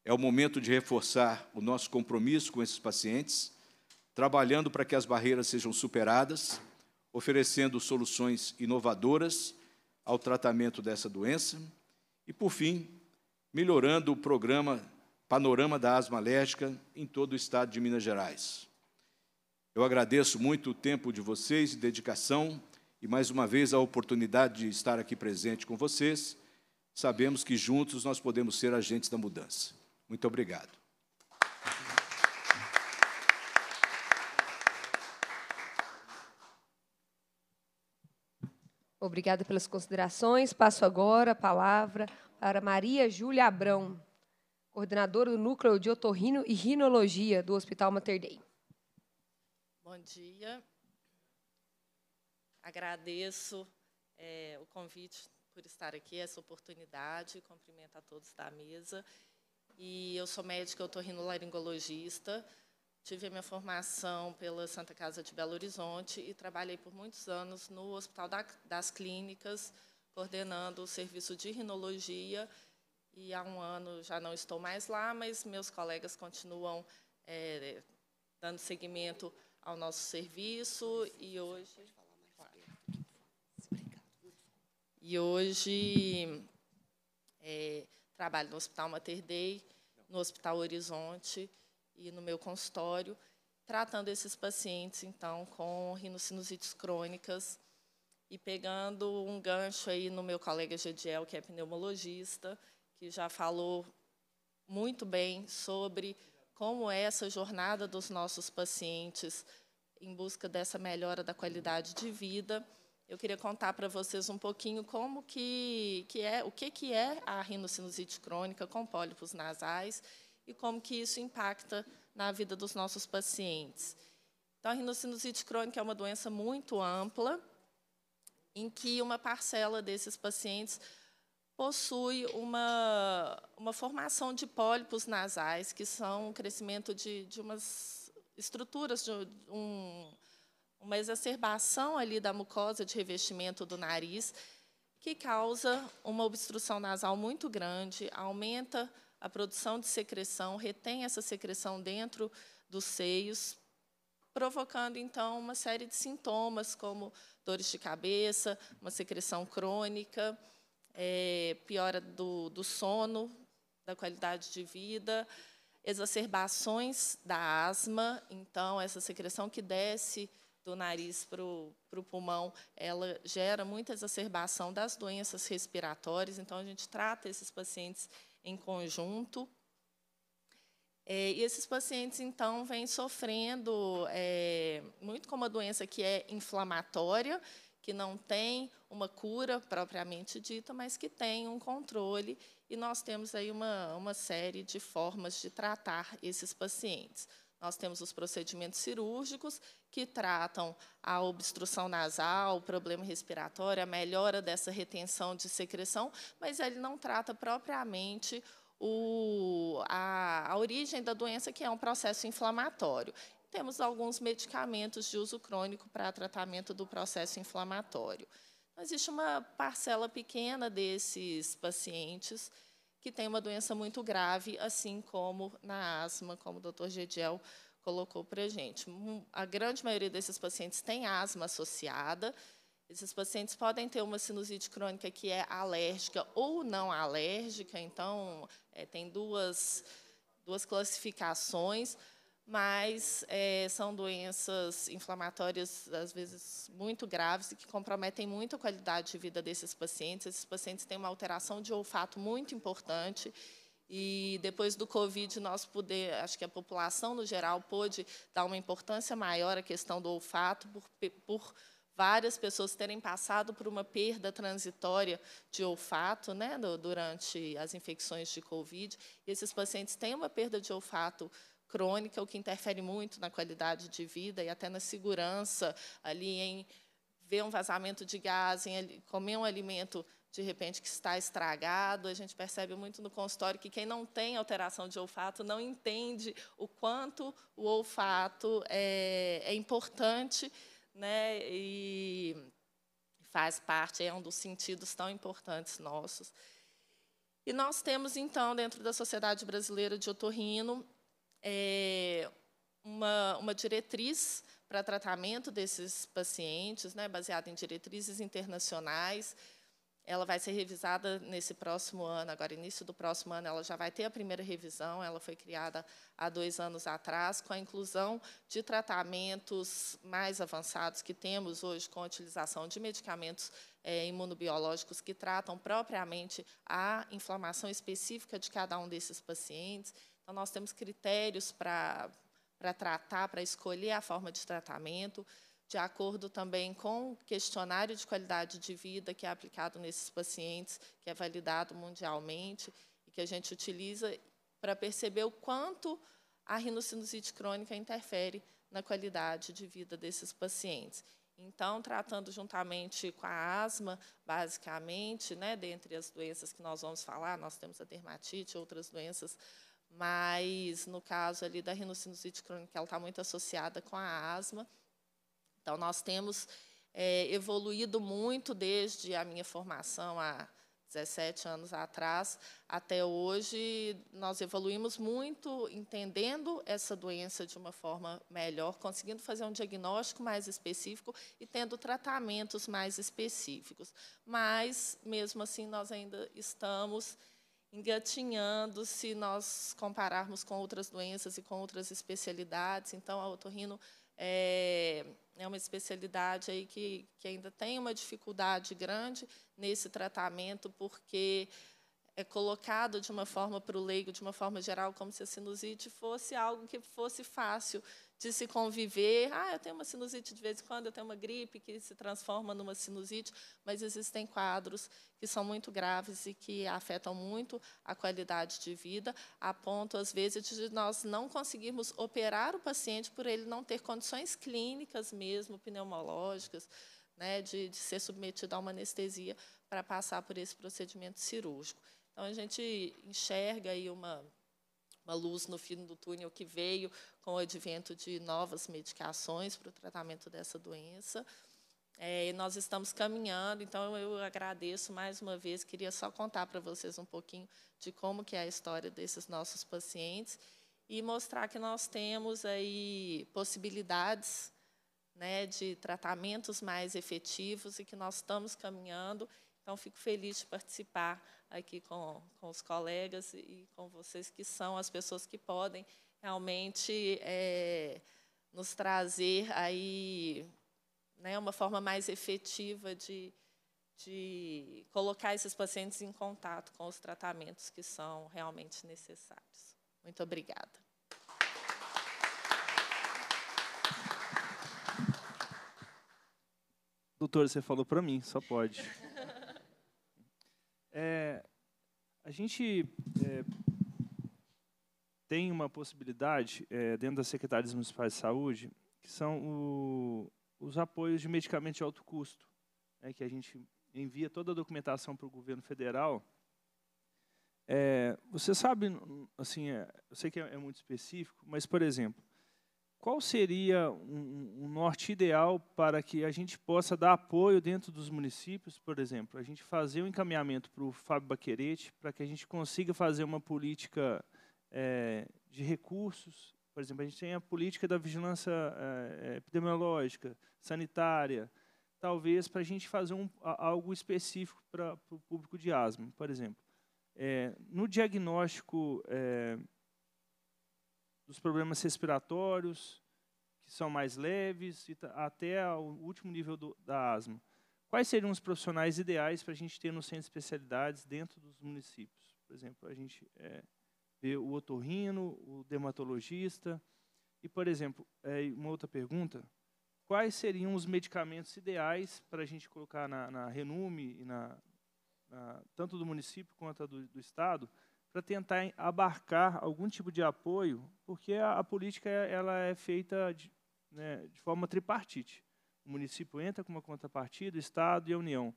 S3: É o momento de reforçar o nosso compromisso com esses pacientes, trabalhando para que as barreiras sejam superadas, oferecendo soluções inovadoras ao tratamento dessa doença e, por fim, melhorando o programa Panorama da Asma Alérgica em todo o estado de Minas Gerais. Eu agradeço muito o tempo de vocês e dedicação e, mais uma vez, a oportunidade de estar aqui presente com vocês. Sabemos que juntos nós podemos ser agentes da mudança. Muito obrigado.
S1: Obrigada pelas considerações. Passo agora a palavra para Maria Júlia Abrão, coordenadora do Núcleo de Otorrino e Rinologia do Hospital Mater Dei.
S6: Bom dia. Agradeço é, o convite por estar aqui, essa oportunidade. Cumprimento a todos da mesa e eu sou médica otorrinolaringologista. Tive a minha formação pela Santa Casa de Belo Horizonte e trabalhei por muitos anos no Hospital das Clínicas, coordenando o serviço de rinologia. E há um ano já não estou mais lá, mas meus colegas continuam é, dando seguimento ao nosso serviço. E hoje. E hoje. É, Trabalho no Hospital Mater Dei, no Hospital Horizonte e no meu consultório, tratando esses pacientes, então, com rinocinusites crônicas e pegando um gancho aí no meu colega Gediel, que é pneumologista, que já falou muito bem sobre como é essa jornada dos nossos pacientes em busca dessa melhora da qualidade de vida eu queria contar para vocês um pouquinho como que, que é, o que, que é a rinocinusite crônica com pólipos nasais e como que isso impacta na vida dos nossos pacientes. Então, a rinocinusite crônica é uma doença muito ampla, em que uma parcela desses pacientes possui uma, uma formação de pólipos nasais, que são o crescimento de, de umas estruturas, de um, uma exacerbação ali da mucosa de revestimento do nariz, que causa uma obstrução nasal muito grande, aumenta a produção de secreção, retém essa secreção dentro dos seios, provocando então uma série de sintomas como dores de cabeça, uma secreção crônica, é, piora do, do sono, da qualidade de vida, exacerbações da asma. Então, essa secreção que desce do nariz para o, para o pulmão, ela gera muita exacerbação das doenças respiratórias, então a gente trata esses pacientes em conjunto. É, e esses pacientes, então, vêm sofrendo é, muito com uma doença que é inflamatória, que não tem uma cura propriamente dita, mas que tem um controle, e nós temos aí uma, uma série de formas de tratar esses pacientes. Nós temos os procedimentos cirúrgicos, que tratam a obstrução nasal, o problema respiratório, a melhora dessa retenção de secreção, mas ele não trata propriamente o, a, a origem da doença, que é um processo inflamatório. Temos alguns medicamentos de uso crônico para tratamento do processo inflamatório. Existe uma parcela pequena desses pacientes que tem uma doença muito grave, assim como na asma, como o doutor Gediel colocou para a gente. A grande maioria desses pacientes tem asma associada. Esses pacientes podem ter uma sinusite crônica que é alérgica ou não alérgica, então, é, tem duas, duas classificações mas é, são doenças inflamatórias, às vezes, muito graves e que comprometem muito a qualidade de vida desses pacientes. Esses pacientes têm uma alteração de olfato muito importante e depois do Covid, nós poder, acho que a população no geral pôde dar uma importância maior à questão do olfato, por, por várias pessoas terem passado por uma perda transitória de olfato né, durante as infecções de Covid. E esses pacientes têm uma perda de olfato crônica, o que interfere muito na qualidade de vida e até na segurança ali em ver um vazamento de gás, em comer um alimento de repente que está estragado. A gente percebe muito no consultório que quem não tem alteração de olfato não entende o quanto o olfato é, é importante, né? E faz parte, é um dos sentidos tão importantes nossos. E nós temos, então, dentro da Sociedade Brasileira de Otorrino, é, uma, uma diretriz para tratamento desses pacientes, né, baseada em diretrizes internacionais. Ela vai ser revisada nesse próximo ano, agora início do próximo ano, ela já vai ter a primeira revisão, ela foi criada há dois anos atrás, com a inclusão de tratamentos mais avançados que temos hoje com a utilização de medicamentos é, imunobiológicos que tratam propriamente a inflamação específica de cada um desses pacientes. Então, nós temos critérios para tratar, para escolher a forma de tratamento, de acordo também com o questionário de qualidade de vida que é aplicado nesses pacientes, que é validado mundialmente e que a gente utiliza para perceber o quanto a rinocinusite crônica interfere na qualidade de vida desses pacientes. Então, tratando juntamente com a asma, basicamente, né, dentre as doenças que nós vamos falar, nós temos a dermatite, outras doenças mas no caso ali da rinocinusite crônica, ela está muito associada com a asma. Então, nós temos é, evoluído muito desde a minha formação há 17 anos atrás até hoje. Nós evoluímos muito entendendo essa doença de uma forma melhor, conseguindo fazer um diagnóstico mais específico e tendo tratamentos mais específicos. Mas, mesmo assim, nós ainda estamos engatinhando se nós compararmos com outras doenças e com outras especialidades. Então, a otorrino é, é uma especialidade aí que, que ainda tem uma dificuldade grande nesse tratamento, porque é colocado de uma forma para o leigo, de uma forma geral, como se a sinusite fosse algo que fosse fácil de se conviver. Ah, eu tenho uma sinusite de vez em quando, eu tenho uma gripe que se transforma numa sinusite, mas existem quadros que são muito graves e que afetam muito a qualidade de vida, a ponto, às vezes, de nós não conseguirmos operar o paciente por ele não ter condições clínicas mesmo, pneumológicas, né, de, de ser submetido a uma anestesia para passar por esse procedimento cirúrgico. Então, a gente enxerga aí uma uma luz no fim do túnel que veio com o advento de novas medicações para o tratamento dessa doença. É, nós estamos caminhando, então eu agradeço mais uma vez. Queria só contar para vocês um pouquinho de como que é a história desses nossos pacientes e mostrar que nós temos aí possibilidades né, de tratamentos mais efetivos e que nós estamos caminhando. Então, fico feliz de participar aqui com, com os colegas e com vocês, que são as pessoas que podem realmente é, nos trazer aí né, uma forma mais efetiva de, de colocar esses pacientes em contato com os tratamentos que são realmente necessários. Muito obrigada.
S4: Doutor, você falou para mim, só pode. É, a gente é, tem uma possibilidade é, dentro das secretarias municipais de saúde, que são o, os apoios de medicamento de alto custo, né, que a gente envia toda a documentação para o governo federal. É, você sabe, assim, é, eu sei que é, é, muito específico, mas, por exemplo, qual seria um, um, norte ideal para que a gente possa dar apoio dentro dos municípios, por exemplo, a gente fazer um encaminhamento para o Fábio Baquerete, para que a gente consiga fazer uma política é, de recursos, por exemplo, a gente tem a política da vigilância é, é epidemiológica, sanitária, talvez para a gente fazer um, algo específico para, o público de asma, por exemplo. É, no diagnóstico é, os problemas respiratórios, que são mais leves, e até o último nível do, da asma. Quais seriam os profissionais ideais para a gente ter no centro de especialidades dentro dos municípios? Por exemplo, a gente é, vê o otorrino, o dermatologista. E, por exemplo, é, uma outra pergunta, quais seriam os medicamentos ideais para a gente colocar na, na Renume, e na, na, tanto do município quanto do, do Estado, para tentar abarcar algum tipo de apoio, porque a, a política ela é feita de, né, de forma tripartite. O município entra com uma contrapartida, o Estado e a União.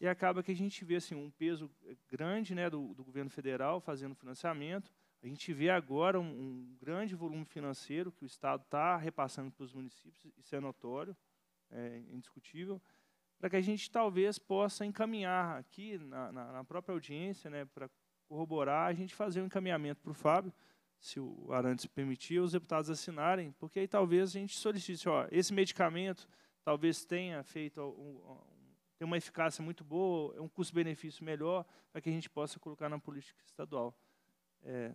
S4: E acaba que a gente vê assim, um peso eh, grande né, do, do governo federal fazendo financiamento. A gente vê agora um, um grande volume financeiro que o Estado está repassando para os municípios, isso é notório, é indiscutível, para que a gente talvez possa encaminhar aqui na, na, na própria audiência, né, para corroborar, a gente fazer um encaminhamento para o Fábio, se o Arantes permitir, os deputados assinarem, porque aí talvez a gente solicite, ó, esse medicamento talvez tenha feito tem uma eficácia muito boa, é um custo-benefício melhor, para que a gente possa colocar na política estadual. É.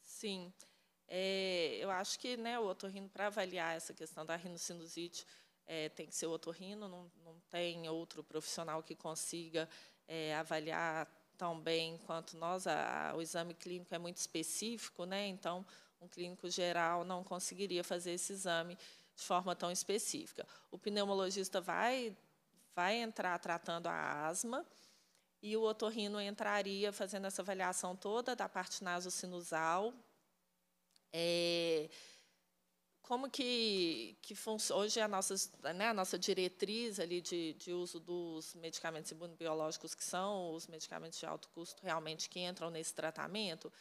S6: Sim. É, eu acho que né, o otorrino, para avaliar essa questão da rinocinusite, é, tem que ser o otorrino, não, não tem outro profissional que consiga é, avaliar tão bem quanto nós. A, a, o exame clínico é muito específico, né? então um clínico geral não conseguiria fazer esse exame de forma tão específica. O pneumologista vai, vai entrar tratando a asma e o otorrino entraria fazendo essa avaliação toda da parte nasocinusal, é, como que, que hoje é a nossa, né, a nossa diretriz ali de, de uso dos medicamentos imunobiológicos, que são os medicamentos de alto custo realmente que entram nesse tratamento,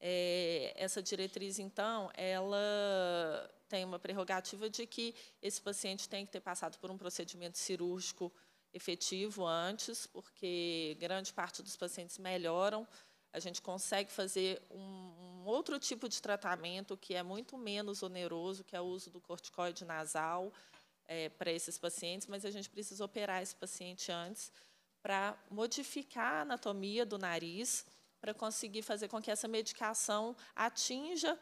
S6: é, essa diretriz, então, ela tem uma prerrogativa de que esse paciente tem que ter passado por um procedimento cirúrgico efetivo antes, porque grande parte dos pacientes melhoram a gente consegue fazer um, um, outro tipo de tratamento que é muito menos oneroso, que é o uso do corticoide nasal é, para esses pacientes, mas a gente precisa operar esse paciente antes para modificar a anatomia do nariz, para conseguir fazer com que essa medicação atinja,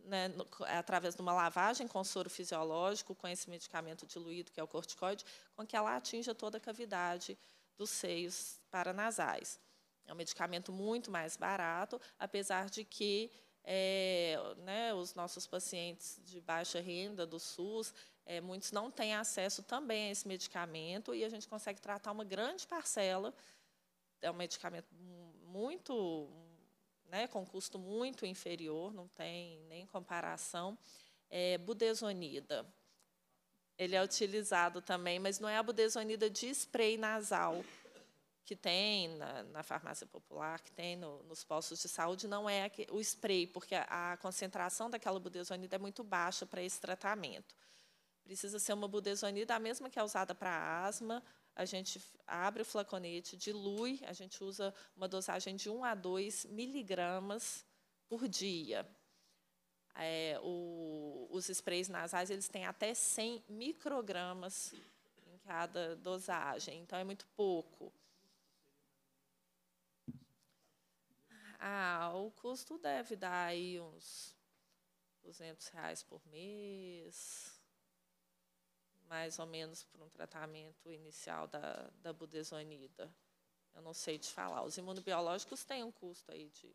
S6: né, no, através de uma lavagem com soro fisiológico, com esse medicamento diluído, que é o corticoide, com que ela atinja toda a cavidade dos seios paranasais. É um medicamento muito mais barato, apesar de que é, né, os nossos pacientes de baixa renda do SUS, é, muitos não têm acesso também a esse medicamento e a gente consegue tratar uma grande parcela. É um medicamento muito, né, com custo muito inferior, não tem nem comparação. É, budesonida. Ele é utilizado também, mas não é a budesonida de spray nasal que tem na, na farmácia popular, que tem no, nos postos de saúde, não é o spray, porque a, a concentração daquela budesonida é muito baixa para esse tratamento. Precisa ser uma budesonida, a mesma que é usada para asma, a gente abre o flaconete, dilui, a gente usa uma dosagem de 1 a 2 miligramas por dia. É, o, os sprays nasais eles têm até 100 microgramas em cada dosagem, então é muito pouco. Ah, o custo deve dar aí uns 200 reais por mês, mais ou menos para um tratamento inicial da, da budesonida. Eu não sei te falar. Os imunobiológicos têm um custo aí de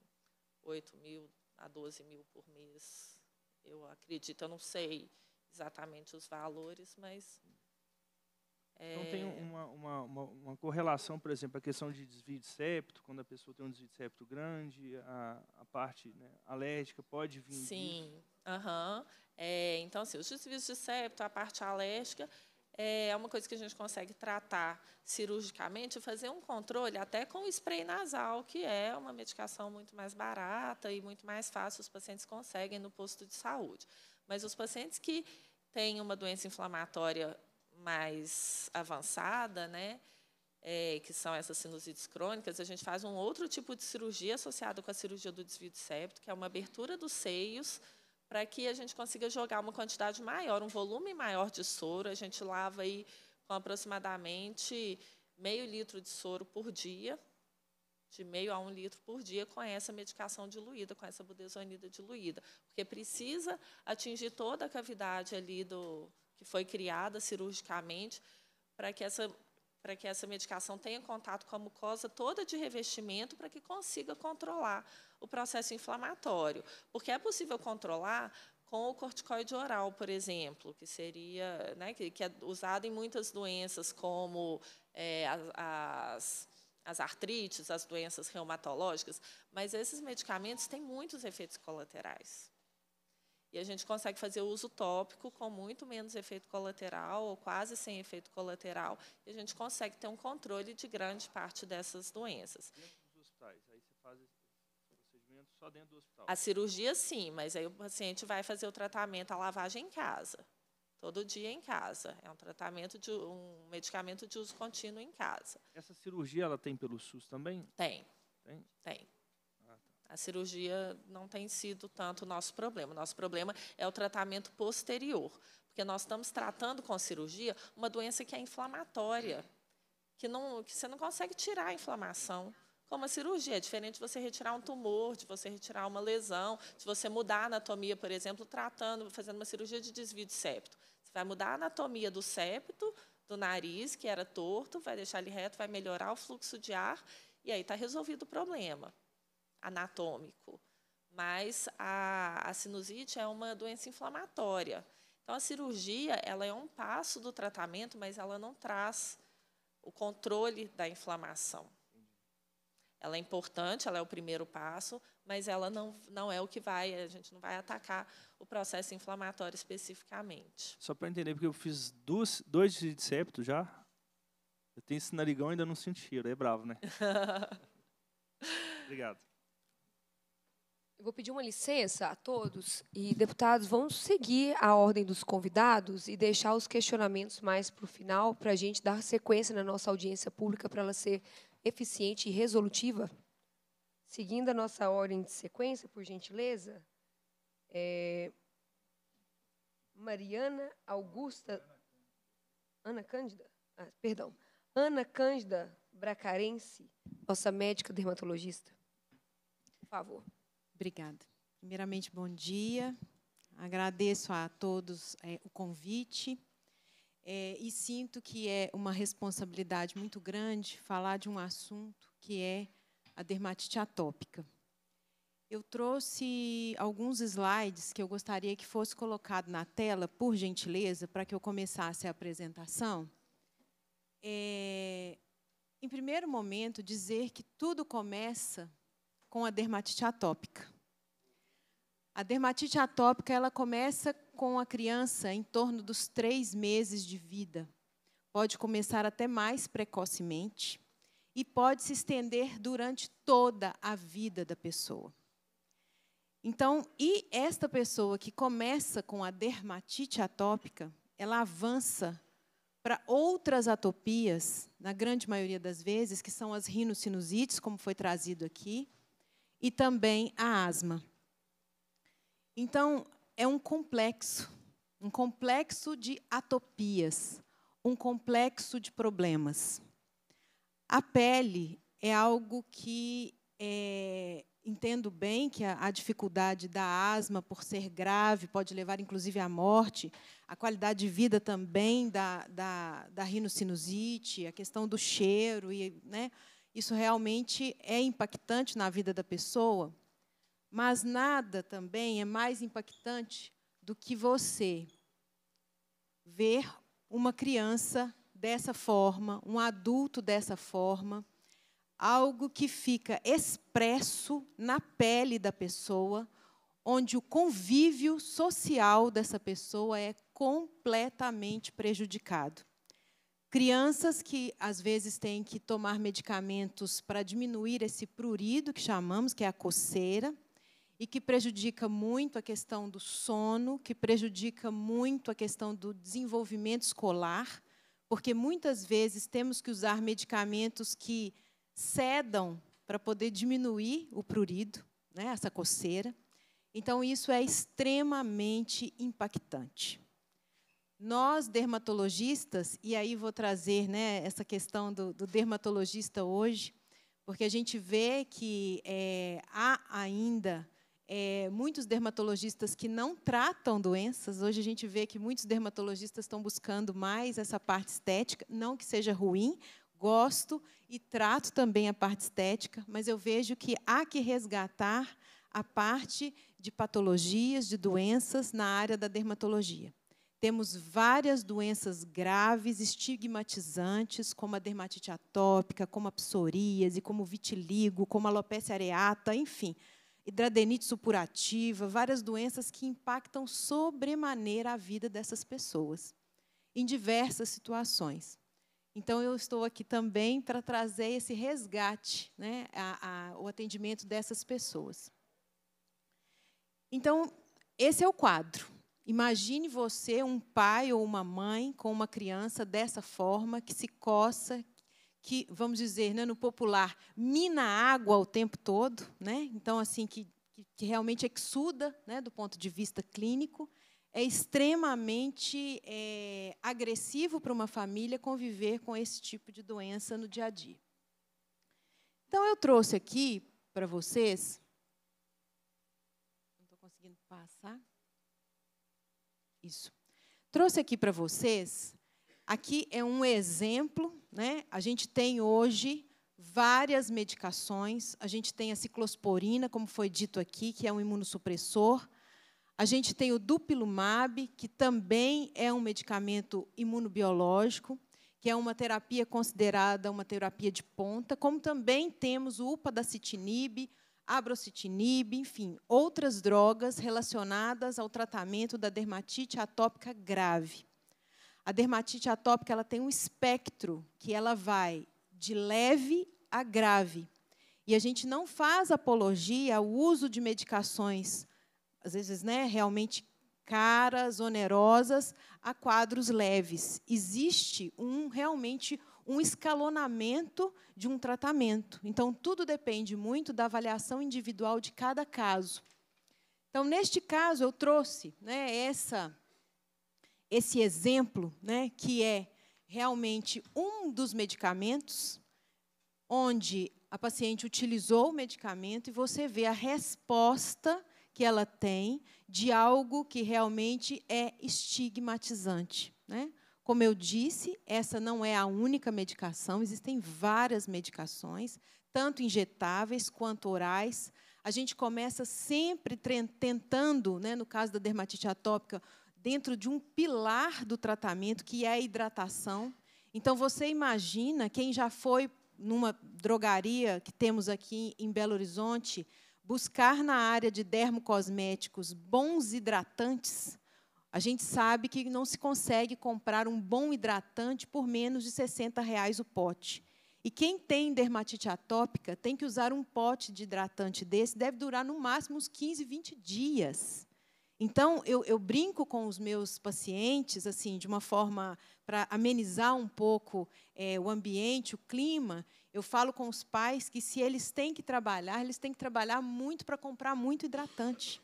S6: 8 mil a 12 mil por mês. Eu acredito, eu não sei exatamente os valores, mas então, tem é. uma,
S4: uma, uma, uma, correlação, por exemplo, a questão de desvio de septo, quando a pessoa tem um desvio de septo grande, a, a parte né, alérgica pode vir. Sim,
S6: uhum. É, então, assim, os desvios de septo, a parte alérgica, é uma coisa que a gente consegue tratar cirurgicamente, fazer um controle até com o spray nasal, que é uma medicação muito mais barata e muito mais fácil, os pacientes conseguem no posto de saúde. Mas os pacientes que têm uma doença inflamatória mais avançada, né? É, que são essas sinusites crônicas, a gente faz um outro tipo de cirurgia associada com a cirurgia do desvio de septo, que é uma abertura dos seios, para que a gente consiga jogar uma quantidade maior, um volume maior de soro. A gente lava aí com aproximadamente meio litro de soro por dia, de meio a um litro por dia, com essa medicação diluída, com essa budesonida diluída, porque precisa atingir toda a cavidade ali do, que foi criada cirurgicamente para que essa para que essa medicação tenha contato com a mucosa toda de revestimento para que consiga controlar o processo inflamatório. Porque é possível controlar com o corticoide oral, por exemplo, que seria, né, que, que é usado em muitas doenças como é, as, as artrites, as doenças reumatológicas, mas esses medicamentos têm muitos efeitos colaterais. E a gente consegue fazer o uso tópico com muito menos efeito colateral, ou quase sem efeito colateral, e a gente consegue ter um controle de grande parte dessas doenças. Dentro
S4: dos hospitais, aí você faz procedimento só dentro do
S6: hospital? A cirurgia, sim, mas aí o paciente vai fazer o tratamento, a lavagem em casa, todo dia em casa. É um tratamento de um medicamento de uso contínuo em casa. Essa
S4: cirurgia ela tem pelo SUS também?
S6: Tem. Tem. Tem. A cirurgia não tem sido tanto o nosso problema. O nosso problema é o tratamento posterior, porque nós estamos tratando com cirurgia uma doença que é inflamatória, que, não, que você não consegue tirar a inflamação com uma cirurgia. É diferente de você retirar um tumor, de você retirar uma lesão, de você mudar a anatomia, por exemplo, tratando, fazendo uma cirurgia de desvio de septo. Você vai mudar a anatomia do septo, do nariz, que era torto, vai deixar ele reto, vai melhorar o fluxo de ar, e aí está resolvido o problema anatômico, mas a, a sinusite é uma doença inflamatória. Então, a cirurgia ela é um passo do tratamento, mas ela não traz o controle da inflamação. Ela é importante, ela é o primeiro passo, mas ela não, não é o que vai, a gente não vai atacar o processo inflamatório especificamente. Só
S4: para entender, porque eu fiz duas, dois de septo já, eu tenho esse narigão e ainda não senti, é bravo, né? [LAUGHS] Obrigado.
S1: Eu vou pedir uma licença a todos e deputados vão seguir a ordem dos convidados e deixar os questionamentos mais para o final, para a gente dar sequência na nossa audiência pública, para ela ser eficiente e resolutiva. Seguindo a nossa ordem de sequência, por gentileza, é Mariana Augusta... Ana Cândida? Ah, perdão. Ana Cândida
S7: Bracarense, nossa médica dermatologista. Por favor. Obrigada. Primeiramente, bom dia. Agradeço a todos é, o convite. É, e sinto que é uma responsabilidade muito grande falar de um assunto que é a dermatite atópica. Eu trouxe alguns slides que eu gostaria que fosse colocado na tela, por gentileza, para que eu começasse a apresentação. É, em primeiro momento, dizer que tudo começa com a dermatite atópica. A dermatite atópica ela começa com a criança em torno dos três meses de vida. Pode começar até mais precocemente e pode se estender durante toda a vida da pessoa. Então, e esta pessoa que começa com a dermatite atópica, ela avança para outras atopias, na grande maioria das vezes, que são as rinocinusites, como foi trazido aqui, e também a asma. Então, é um complexo, um complexo de atopias, um complexo de problemas. A pele é algo que é, entendo bem que a, a, dificuldade da asma, por ser grave, pode levar inclusive à morte, a qualidade de vida também da, da, da rinocinusite, a questão do cheiro e, né, isso realmente é impactante na vida da pessoa, mas nada também é mais impactante do que você ver uma criança dessa forma, um adulto dessa forma, algo que fica expresso na pele da pessoa, onde o convívio social dessa pessoa é completamente prejudicado. Crianças que às vezes têm que tomar medicamentos para diminuir esse prurido que chamamos, que é a coceira, e que prejudica muito a questão do sono, que prejudica muito a questão do desenvolvimento escolar, porque muitas vezes temos que usar medicamentos que cedam para poder diminuir o prurido, né, essa coceira. Então, isso é extremamente impactante. Nós, dermatologistas, e aí vou trazer né, essa questão do, do dermatologista hoje, porque a gente vê que é, há ainda é, muitos dermatologistas que não tratam doenças. Hoje a gente vê que muitos dermatologistas estão buscando mais essa parte estética, não que seja ruim, gosto e trato também a parte estética, mas eu vejo que há que resgatar a parte de patologias, de doenças na área da dermatologia. Temos várias doenças graves, estigmatizantes, como a dermatite atópica, como a psoríase, como o vitiligo, como a alopecia areata, enfim, hidradenite supurativa, várias doenças que impactam sobremaneira a vida dessas pessoas, em diversas situações. Então, eu estou aqui também para trazer esse resgate, né, a, a, o atendimento dessas pessoas. Então, esse é o quadro. Imagine você, um pai ou uma mãe, com uma criança dessa forma, que se coça, que, vamos dizer, né, no popular, mina água o tempo todo, né? então, assim, que, que realmente exuda né, do ponto de vista clínico, é extremamente é, agressivo para uma família conviver com esse tipo de doença no dia a dia. Então, eu trouxe aqui para vocês. Não estou conseguindo passar. Isso. Trouxe aqui para vocês, aqui é um exemplo, né? A gente tem hoje várias medicações, a gente tem a ciclosporina, como foi dito aqui, que é um imunossupressor. A gente tem o dupilumab, que também é um medicamento imunobiológico, que é uma terapia considerada uma terapia de ponta, como também temos o upadacitinib, abrocitinib, enfim, outras drogas relacionadas ao tratamento da dermatite atópica grave. A dermatite atópica ela tem um espectro que ela vai de leve a grave. E a gente não faz apologia ao uso de medicações, às vezes, né, realmente caras, onerosas, a quadros leves. Existe um realmente um escalonamento de um tratamento. Então, tudo depende muito da avaliação individual de cada caso. Então, neste caso, eu trouxe né, essa, esse exemplo, né, que é realmente um dos medicamentos, onde a paciente utilizou o medicamento e você vê a resposta que ela tem de algo que realmente é estigmatizante. Né? Como eu disse, essa não é a única medicação, existem várias medicações, tanto injetáveis quanto orais. A gente começa sempre tentando, né, no caso da dermatite atópica, dentro de um pilar do tratamento, que é a hidratação. Então, você imagina quem já foi numa drogaria que temos aqui em Belo Horizonte buscar na área de dermocosméticos bons hidratantes a gente sabe que não se consegue comprar um bom hidratante por menos de 60 reais o pote. E quem tem dermatite atópica tem que usar um pote de hidratante desse, deve durar no máximo uns 15, 20 dias. Então, eu, eu brinco com os meus pacientes, assim, de uma forma para amenizar um pouco é, o ambiente, o clima. Eu falo com os pais que, se eles têm que trabalhar, eles têm que trabalhar muito para comprar muito hidratante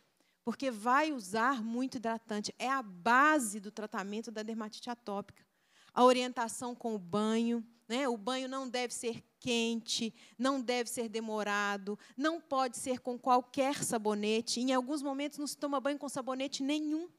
S7: porque vai usar muito hidratante. É a base do tratamento da dermatite atópica. A orientação com o banho, né? O banho não deve ser quente, não deve ser demorado, não pode ser com qualquer sabonete. Em alguns momentos não se toma banho com sabonete nenhum.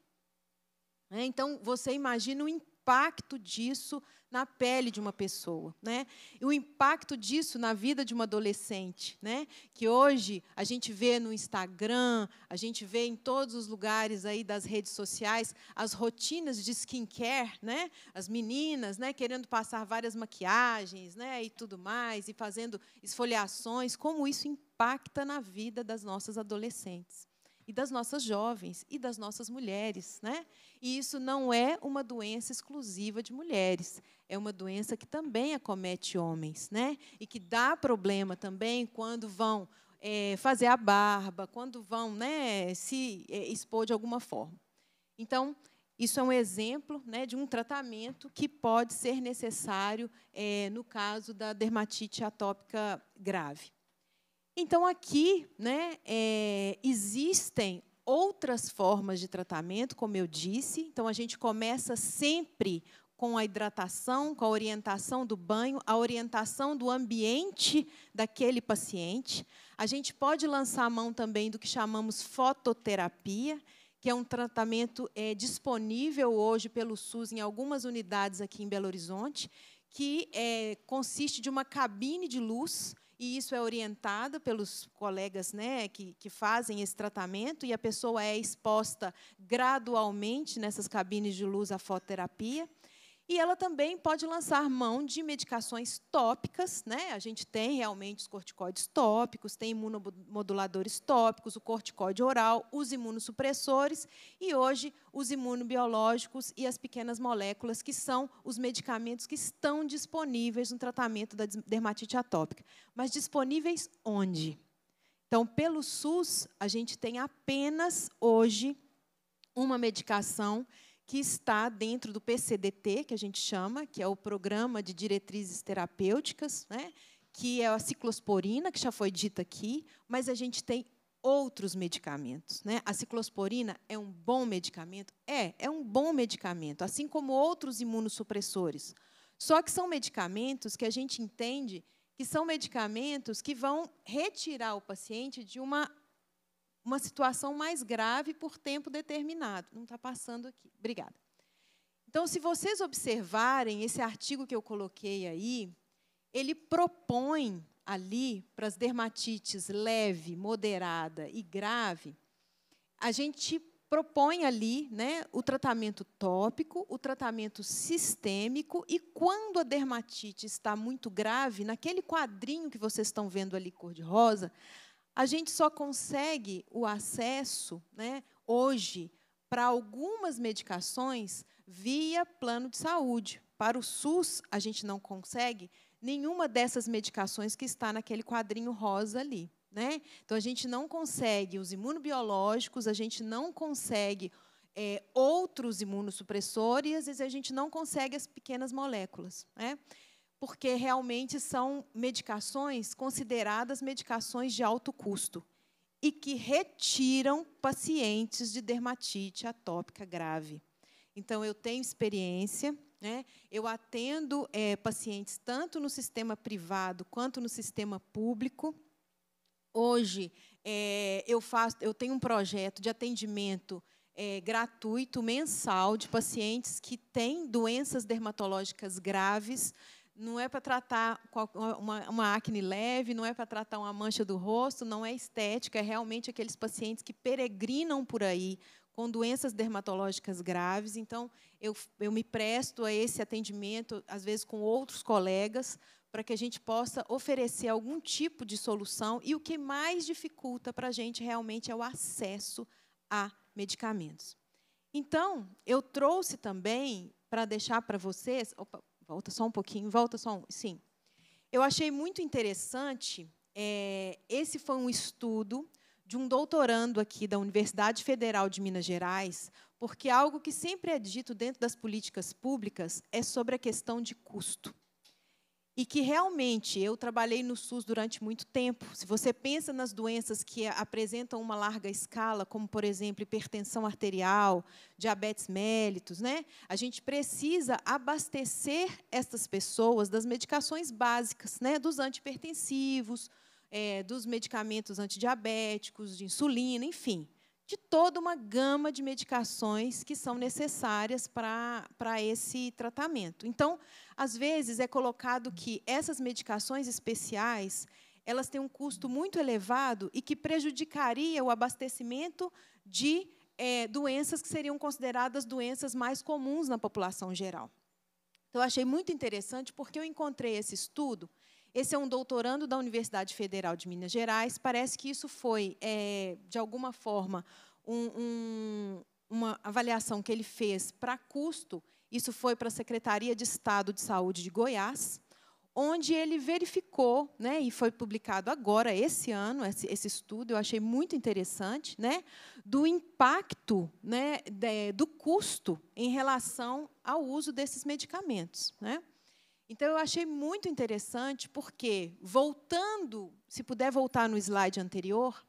S7: Né? Então, você imagina o impacto disso na pele de uma pessoa, né? E o impacto disso na vida de uma adolescente, né? Que hoje a gente vê no Instagram, a gente vê em todos os lugares aí das redes sociais as rotinas de skincare, né? As meninas, né, querendo passar várias maquiagens, né, e tudo mais e fazendo esfoliações, como isso impacta na vida das nossas adolescentes e das nossas jovens e das nossas mulheres. Né? E isso não é uma doença exclusiva de mulheres, é uma doença que também acomete homens né? e que dá problema também quando vão é, fazer a barba, quando vão né, se é, expor de alguma forma. Então, isso é um exemplo né, de um tratamento que pode ser necessário é, no caso da dermatite atópica grave. Então, aqui né, é, existem outras formas de tratamento, como eu disse. Então, a gente começa sempre com a hidratação, com a orientação do banho, a orientação do ambiente daquele paciente. A gente pode lançar a mão também do que chamamos fototerapia, que é um tratamento é, disponível hoje pelo SUS em algumas unidades aqui em Belo Horizonte, que é, consiste de uma cabine de luz e isso é orientado pelos colegas né, que, que fazem esse tratamento, e a pessoa é exposta gradualmente nessas cabines de luz à fototerapia. E ela também pode lançar mão de medicações tópicas, né? A gente tem realmente os corticóides tópicos, tem imunomoduladores tópicos, o corticóide oral, os imunossupressores e hoje os imunobiológicos e as pequenas moléculas, que são os medicamentos que estão disponíveis no tratamento da dermatite atópica. Mas disponíveis onde? Então, pelo SUS, a gente tem apenas hoje uma medicação que está dentro do PCDT, que a gente chama, que é o Programa de Diretrizes Terapêuticas, né? que é a ciclosporina, que já foi dita aqui, mas a gente tem outros medicamentos. Né? A ciclosporina é um bom medicamento? É, é um bom medicamento, assim como outros imunossupressores. Só que são medicamentos que a gente entende que são medicamentos que vão retirar o paciente de uma uma situação mais grave por tempo determinado. Não está passando aqui. Obrigada. Então, se vocês observarem esse artigo que eu coloquei aí, ele propõe ali para as dermatites leve, moderada e grave, a gente propõe ali né, o tratamento tópico, o tratamento sistêmico, e quando a dermatite está muito grave, naquele quadrinho que vocês estão vendo ali cor-de-rosa, a gente só consegue o acesso, né, hoje, para algumas medicações via plano de saúde. Para o SUS, a gente não consegue nenhuma dessas medicações que está naquele quadrinho rosa ali. Né? Então, a gente não consegue os imunobiológicos, a gente não consegue é, outros imunossupressores e, às vezes, a gente não consegue as pequenas moléculas. Né? porque realmente são medicações consideradas medicações de alto custo e que retiram pacientes de dermatite atópica grave. Então, eu tenho experiência, né? eu atendo é, pacientes tanto no sistema privado quanto no sistema público. Hoje, é, eu, faço, eu tenho um projeto de atendimento é, gratuito, mensal, de pacientes que têm doenças dermatológicas graves não é para tratar uma, acne leve, não é para tratar uma mancha do rosto, não é estética, é realmente aqueles pacientes que peregrinam por aí com doenças dermatológicas graves. Então, eu, eu me presto a esse atendimento, às vezes com outros colegas, para que a gente possa oferecer algum tipo de solução. E o que mais dificulta para a gente realmente é o acesso a medicamentos. Então, eu trouxe também para deixar para vocês. Opa, volta só um pouquinho, volta só um. Sim. Eu achei muito interessante. É, esse foi um estudo de um doutorando aqui da Universidade Federal de Minas Gerais, porque algo que sempre é dito dentro das políticas públicas é sobre a questão de custo e que realmente eu trabalhei no SUS durante muito tempo. Se você pensa nas doenças que apresentam uma larga escala, como por exemplo hipertensão arterial, diabetes mellitus, né? A gente precisa abastecer essas pessoas das medicações básicas, né? Dos antipertensivos, é, dos medicamentos antidiabéticos, de insulina, enfim de toda uma gama de medicações que são necessárias para esse tratamento. Então, às vezes, é colocado que essas medicações especiais elas têm um custo muito elevado e que prejudicaria o abastecimento de é, doenças que seriam consideradas doenças mais comuns na população geral. Então, eu achei muito interessante porque eu encontrei esse estudo esse é um doutorando da Universidade Federal de Minas Gerais. Parece que isso foi, é, de alguma forma, um, um, uma avaliação que ele fez para custo. Isso foi para a Secretaria de Estado de Saúde de Goiás, onde ele verificou, né, e foi publicado agora, esse ano, esse, esse estudo, eu achei muito interessante, né, do impacto né, de, do custo em relação ao uso desses medicamentos. Né? Então, eu achei muito interessante, porque, voltando, se puder voltar no slide anterior,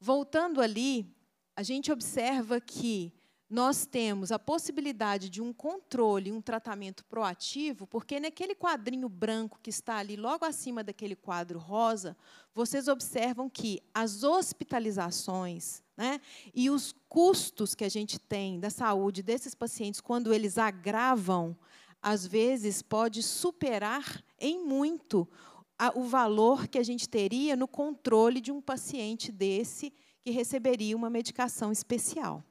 S7: voltando ali, a gente observa que nós temos a possibilidade de um controle, um tratamento proativo, porque naquele quadrinho branco que está ali logo acima daquele quadro rosa, vocês observam que as hospitalizações né, e os custos que a gente tem da saúde desses pacientes quando eles agravam às vezes, pode superar em muito a, o valor que a gente teria no controle de um paciente desse que receberia uma medicação especial.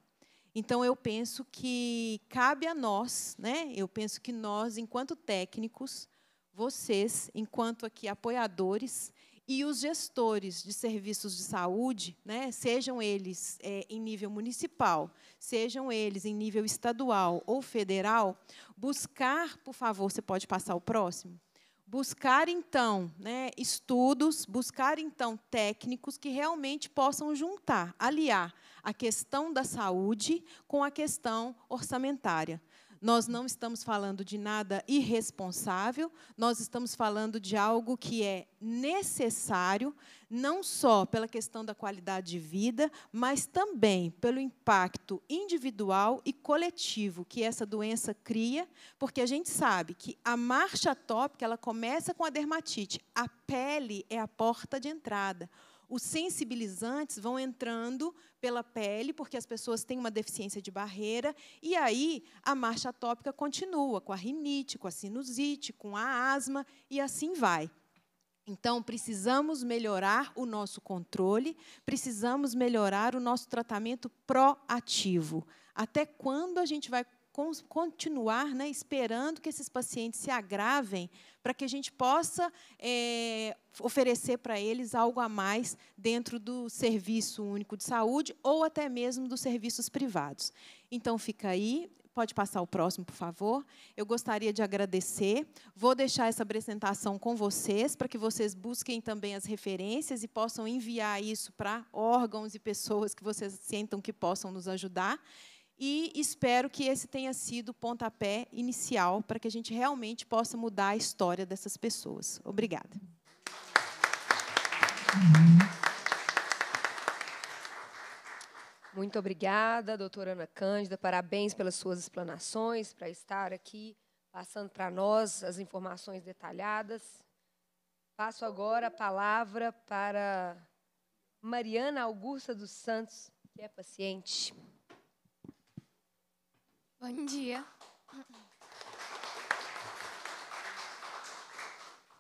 S7: Então, eu penso que cabe a nós, né? eu penso que nós, enquanto técnicos, vocês, enquanto aqui apoiadores, e os gestores de serviços de saúde, né, sejam eles é, em nível municipal, sejam eles em nível estadual ou federal, buscar, por favor, você pode passar o próximo? Buscar, então, né, estudos, buscar, então, técnicos que realmente possam juntar, aliar a questão da saúde com a questão orçamentária nós não estamos falando de nada irresponsável, nós estamos falando de algo que é necessário, não só pela questão da qualidade de vida, mas também pelo impacto individual e coletivo que essa doença cria, porque a gente sabe que a marcha atópica ela começa com a dermatite, a pele é a porta de entrada. Os sensibilizantes vão entrando pela pele, porque as pessoas têm uma deficiência de barreira, e aí a marcha atópica continua com a rinite, com a sinusite, com a asma e assim vai. Então, precisamos melhorar o nosso controle, precisamos melhorar o nosso tratamento proativo. Até quando a gente vai continuar né, esperando que esses pacientes se agravem para que a gente possa é, oferecer para eles algo a mais dentro do Serviço Único de Saúde ou até mesmo dos serviços privados. Então, fica aí. Pode passar o próximo, por favor. Eu gostaria de agradecer. Vou deixar essa apresentação com vocês, para que vocês busquem também as referências e possam enviar isso para órgãos e pessoas que vocês sentam que possam nos ajudar. E espero que esse tenha sido o pontapé inicial para que a gente realmente possa mudar a história dessas pessoas. Obrigada.
S1: Muito obrigada, doutora Ana Cândida. Parabéns pelas suas explanações, para estar aqui passando para nós as informações detalhadas. Passo agora a palavra para Mariana Augusta dos Santos, que é
S8: paciente. Bom dia.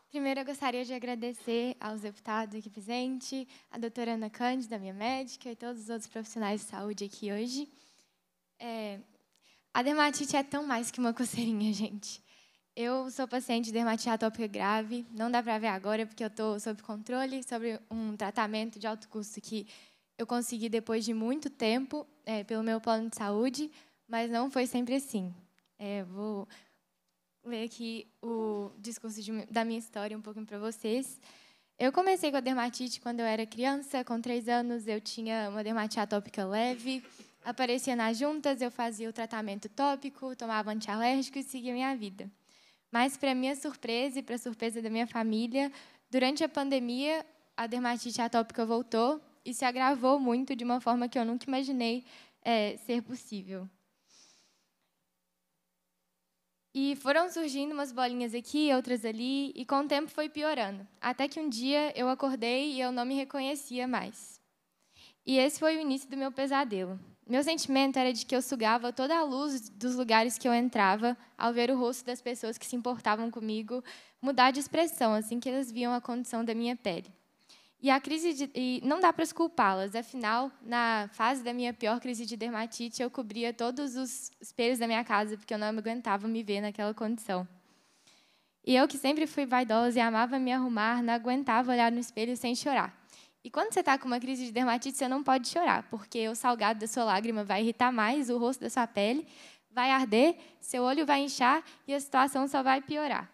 S8: Primeiro, eu gostaria de agradecer aos deputados aqui presentes, a doutora Ana Cândida, minha médica, e todos os outros profissionais de saúde aqui hoje. É, a dermatite é tão mais que uma [LAUGHS] coceirinha, gente. Eu sou paciente de dermatite atópica grave, não dá para ver agora, porque eu estou sob controle, sobre um tratamento de alto custo que eu consegui depois de muito tempo, é, pelo meu plano de saúde, mas não foi sempre assim. É, vou ler aqui o discurso de, da minha história um pouquinho para vocês. Eu comecei com a dermatite quando eu era criança, com três anos eu tinha uma dermatite atópica leve, aparecia nas juntas, eu fazia o tratamento tópico, tomava antialérgico e seguia minha vida. Mas, para minha surpresa e para a surpresa da minha família, durante a pandemia, a dermatite atópica voltou e se agravou muito de uma forma que eu nunca imaginei é, ser possível. E foram surgindo umas bolinhas aqui, outras ali, e com o tempo foi piorando. Até que um dia eu acordei e eu não me reconhecia mais. E esse foi o início do meu pesadelo. Meu sentimento era de que eu sugava toda a luz dos lugares que eu entrava ao ver o rosto das pessoas que se importavam comigo mudar de expressão assim que elas viam a condição da minha pele. E a crise de, e não dá para culpá-las, afinal, na fase da minha pior crise de dermatite, eu cobria todos os espelhos da minha casa porque eu não aguentava me ver naquela condição. E eu que sempre fui vaidosa e amava me arrumar, não aguentava olhar no espelho sem chorar. E quando você está com uma crise de dermatite, você não pode chorar, porque o salgado da sua lágrima vai irritar mais o rosto da sua pele, vai arder, seu olho vai inchar e a situação só vai piorar.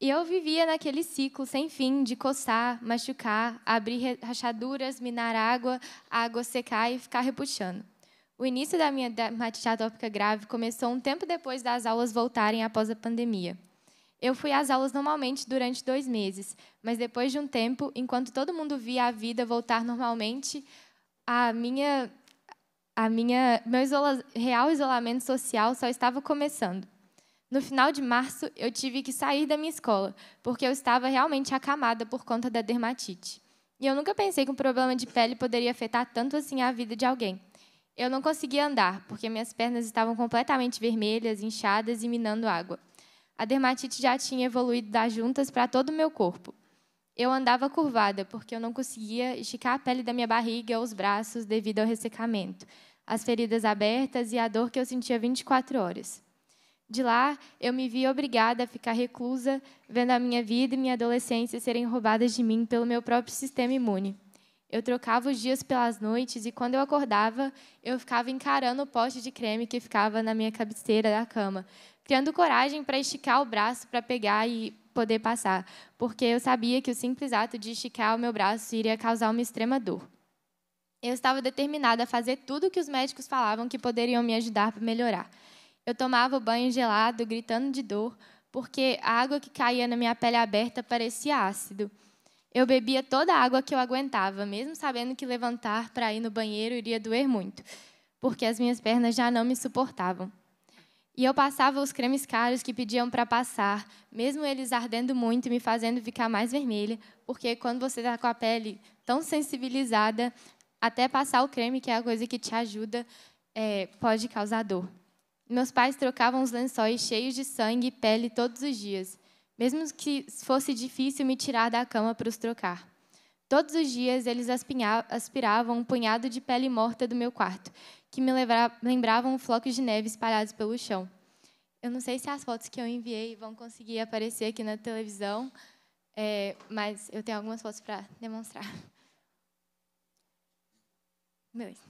S8: E eu vivia naquele ciclo sem fim de coçar, machucar, abrir rachaduras, minar água, a água secar e ficar repuxando. O início da minha dermatite atópica grave começou um tempo depois das aulas voltarem após a pandemia. Eu fui às aulas normalmente durante dois meses, mas depois de um tempo, enquanto todo mundo via a vida voltar normalmente, a minha, a minha, meu isola, real isolamento social só estava começando. No final de março, eu tive que sair da minha escola, porque eu estava realmente acamada por conta da dermatite. E eu nunca pensei que um problema de pele poderia afetar tanto assim a vida de alguém. Eu não conseguia andar, porque minhas pernas estavam completamente vermelhas, inchadas e minando água. A dermatite já tinha evoluído das juntas para todo o meu corpo. Eu andava curvada, porque eu não conseguia esticar a pele da minha barriga ou os braços devido ao ressecamento, as feridas abertas e a dor que eu sentia 24 horas. De lá, eu me vi obrigada a ficar reclusa, vendo a minha vida e minha adolescência serem roubadas de mim pelo meu próprio sistema imune. Eu trocava os dias pelas noites e, quando eu acordava, eu ficava encarando o poste de creme que ficava na minha cabeceira da cama, criando coragem para esticar o braço para pegar e poder passar, porque eu sabia que o simples ato de esticar o meu braço iria causar uma extrema dor. Eu estava determinada a fazer tudo o que os médicos falavam que poderiam me ajudar para melhorar. Eu tomava banho gelado, gritando de dor, porque a água que caía na minha pele aberta parecia ácido. Eu bebia toda a água que eu aguentava, mesmo sabendo que levantar para ir no banheiro iria doer muito, porque as minhas pernas já não me suportavam. E eu passava os cremes caros que pediam para passar, mesmo eles ardendo muito e me fazendo ficar mais vermelha, porque quando você está com a pele tão sensibilizada, até passar o creme, que é a coisa que te ajuda, é, pode causar dor. Meus pais trocavam os lençóis cheios de sangue e pele todos os dias, mesmo que fosse difícil me tirar da cama para os trocar. Todos os dias eles aspiravam um punhado de pele morta do meu quarto, que me lembravam flocos de neve espalhados pelo chão. Eu não sei se as fotos que eu enviei vão conseguir aparecer aqui na televisão, é, mas eu tenho algumas fotos para demonstrar. Beleza.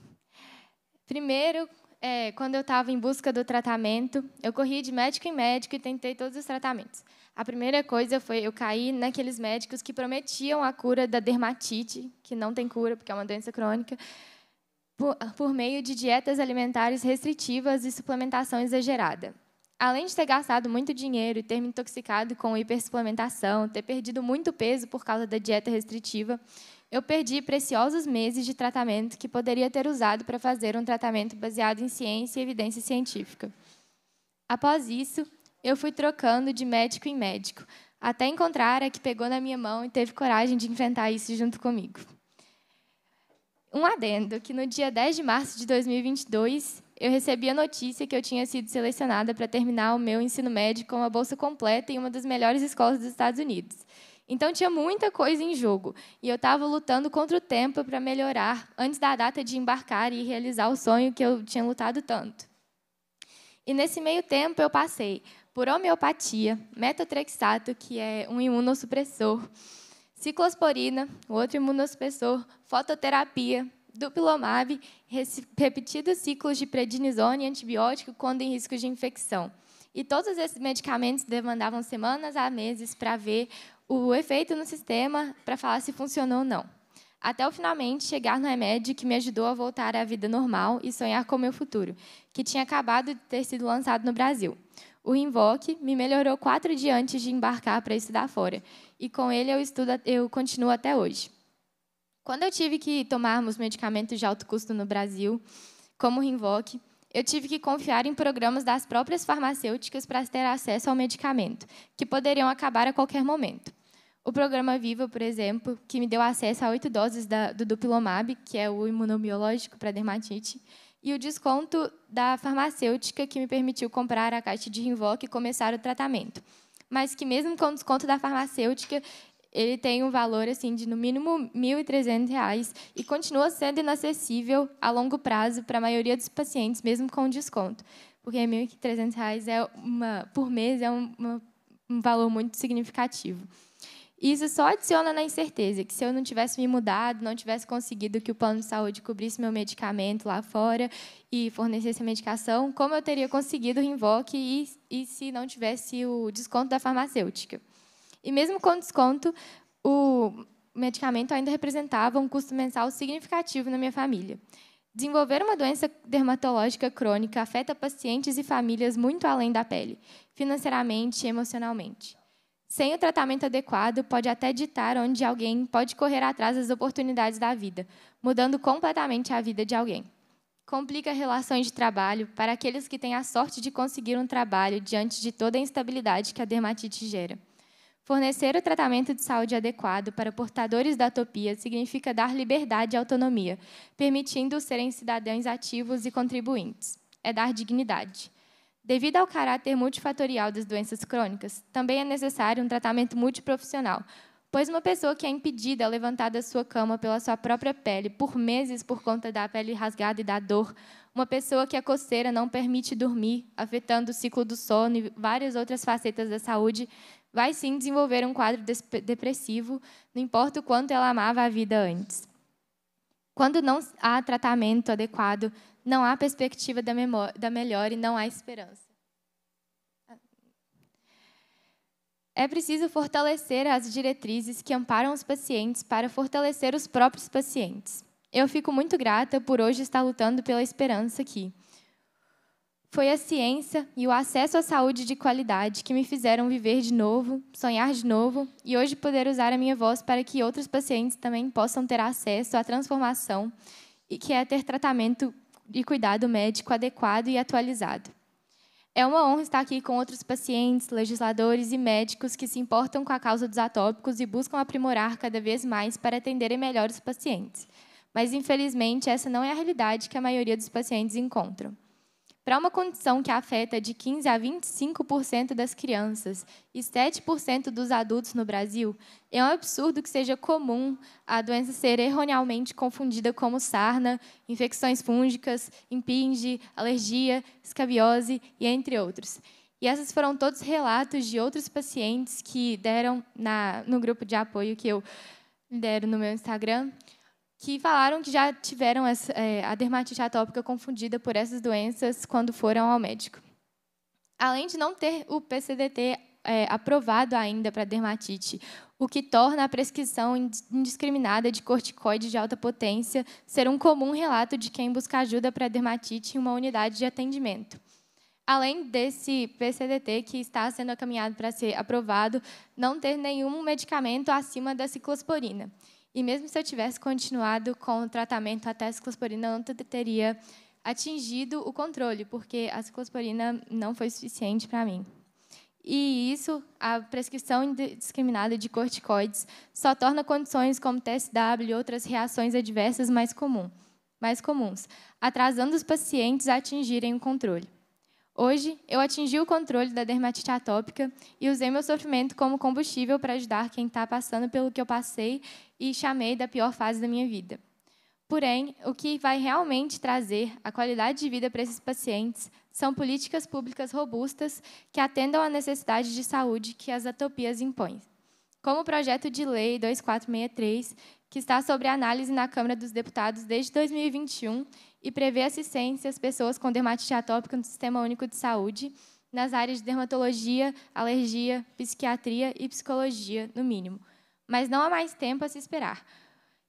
S8: Primeiro, é, quando eu estava em busca do tratamento, eu corri de médico em médico e tentei todos os tratamentos. A primeira coisa foi eu caí naqueles médicos que prometiam a cura da dermatite, que não tem cura porque é uma doença crônica, por, por meio de dietas alimentares restritivas e suplementação exagerada. Além de ter gastado muito dinheiro e ter me intoxicado com hipersuplementação, ter perdido muito peso por causa da dieta restritiva, eu perdi preciosos meses de tratamento que poderia ter usado para fazer um tratamento baseado em ciência e evidência científica. Após isso, eu fui trocando de médico em médico, até encontrar a que pegou na minha mão e teve coragem de enfrentar isso junto comigo. Um adendo, que no dia 10 de março de 2022, eu recebi a notícia que eu tinha sido selecionada para terminar o meu ensino médio com uma bolsa completa em uma das melhores escolas dos Estados Unidos. Então tinha muita coisa em jogo e eu estava lutando contra o tempo para melhorar antes da data de embarcar e realizar o sonho que eu tinha lutado tanto. E nesse meio tempo eu passei por homeopatia, metotrexato, que é um imunossupressor, ciclosporina, outro imunossupressor, fototerapia, dupilomab, repetidos ciclos de prednisona e antibiótico quando em risco de infecção. E todos esses medicamentos demandavam semanas a meses para ver o efeito no sistema para falar se funcionou ou não. Até eu finalmente chegar no remédio que me ajudou a voltar à vida normal e sonhar com o meu futuro, que tinha acabado de ter sido lançado no Brasil. O Invoque me melhorou quatro dias antes de embarcar para estudar fora, e com ele eu, estudo, eu continuo até hoje. Quando eu tive que tomarmos medicamentos de alto custo no Brasil, como o Rinvoque, eu tive que confiar em programas das próprias farmacêuticas para ter acesso ao medicamento, que poderiam acabar a qualquer momento. O programa Viva, por exemplo, que me deu acesso a oito doses da, do Dupilomab, que é o imunobiológico para dermatite, e o desconto da farmacêutica, que me permitiu comprar a caixa de rinvoque e começar o tratamento. Mas que, mesmo com o desconto da farmacêutica, ele tem um valor assim de, no mínimo, R$ 1.300 e continua sendo inacessível a longo prazo para a maioria dos pacientes, mesmo com desconto. Porque R$ 1.300 é uma, por mês é um, uma, um valor muito significativo. E isso só adiciona na incerteza, que se eu não tivesse me mudado, não tivesse conseguido que o plano de saúde cobrisse meu medicamento lá fora e fornecesse a medicação, como eu teria conseguido o invoque e, e se não tivesse o desconto da farmacêutica? E mesmo com desconto, o medicamento ainda representava um custo mensal significativo na minha família. Desenvolver uma doença dermatológica crônica afeta pacientes e famílias muito além da pele, financeiramente e emocionalmente sem o tratamento adequado, pode até ditar onde alguém pode correr atrás das oportunidades da vida, mudando completamente a vida de alguém. Complica relações de trabalho para aqueles que têm a sorte de conseguir um trabalho diante de toda a instabilidade que a dermatite gera. Fornecer o tratamento de saúde adequado para portadores da atopia significa dar liberdade e autonomia, permitindo serem cidadãos ativos e contribuintes. É dar dignidade. Devido ao caráter multifatorial das doenças crônicas, também é necessário um tratamento multiprofissional, pois uma pessoa que é impedida a é levantar da sua cama pela sua própria pele por meses por conta da pele rasgada e da dor, uma pessoa que a é coceira não permite dormir, afetando o ciclo do sono e várias outras facetas da saúde, vai sim desenvolver um quadro depressivo, não importa o quanto ela amava a vida antes. Quando não há tratamento adequado, não há perspectiva da, memória, da e não há esperança. É preciso fortalecer as diretrizes que amparam os pacientes para fortalecer os próprios pacientes. Eu fico muito grata por hoje estar lutando pela esperança aqui. Foi a ciência e o acesso à saúde de qualidade que me fizeram viver de novo, sonhar de novo e hoje poder usar a minha voz para que outros pacientes também possam ter acesso à transformação e que é ter tratamento e cuidado médico adequado e atualizado. É uma honra estar aqui com outros pacientes, legisladores e médicos que se importam com a causa dos atópicos e buscam aprimorar cada vez mais para atenderem melhor os pacientes. Mas, infelizmente, essa não é a realidade que a maioria dos pacientes encontram para uma condição que afeta de 15 a 25% das crianças e 7% dos adultos no Brasil, é um absurdo que seja comum a doença ser erroneamente confundida como sarna, infecções fúngicas, impinge, alergia, escabiose e entre outros. E esses foram todos relatos de outros pacientes que deram na, no grupo de apoio que eu lidero no meu Instagram, que falaram que já tiveram essa, é, a dermatite atópica confundida por essas doenças quando foram ao médico. Além de não ter o PCDT é, aprovado ainda para dermatite, o que torna a prescrição indiscriminada de corticoide de alta potência ser um comum relato de quem busca ajuda para dermatite em uma unidade de atendimento. Além desse PCDT que está sendo encaminhado para ser aprovado, não ter nenhum medicamento acima da ciclosporina. E mesmo se eu tivesse continuado com o tratamento até a ciclosporina, eu não teria atingido o controle, porque a ciclosporina não foi suficiente para mim. E isso, a prescrição indiscriminada de corticoides, só torna condições como TSW e outras reações adversas mais, comum, mais comuns, atrasando os pacientes a atingirem o controle. Hoje, eu atingi o controle da dermatite atópica e usei meu sofrimento como combustível para ajudar quem está passando pelo que eu passei e chamei da pior fase da minha vida. Porém, o que vai realmente trazer a qualidade de vida para esses pacientes são políticas públicas robustas que atendam à necessidade de saúde que as atopias impõem. Como o projeto de lei 2463, que está sobre análise na Câmara dos Deputados desde 2021 e prevê assistência às pessoas com dermatite atópica no Sistema Único de Saúde, nas áreas de dermatologia, alergia, psiquiatria e psicologia, no mínimo. Mas não há mais tempo a se esperar.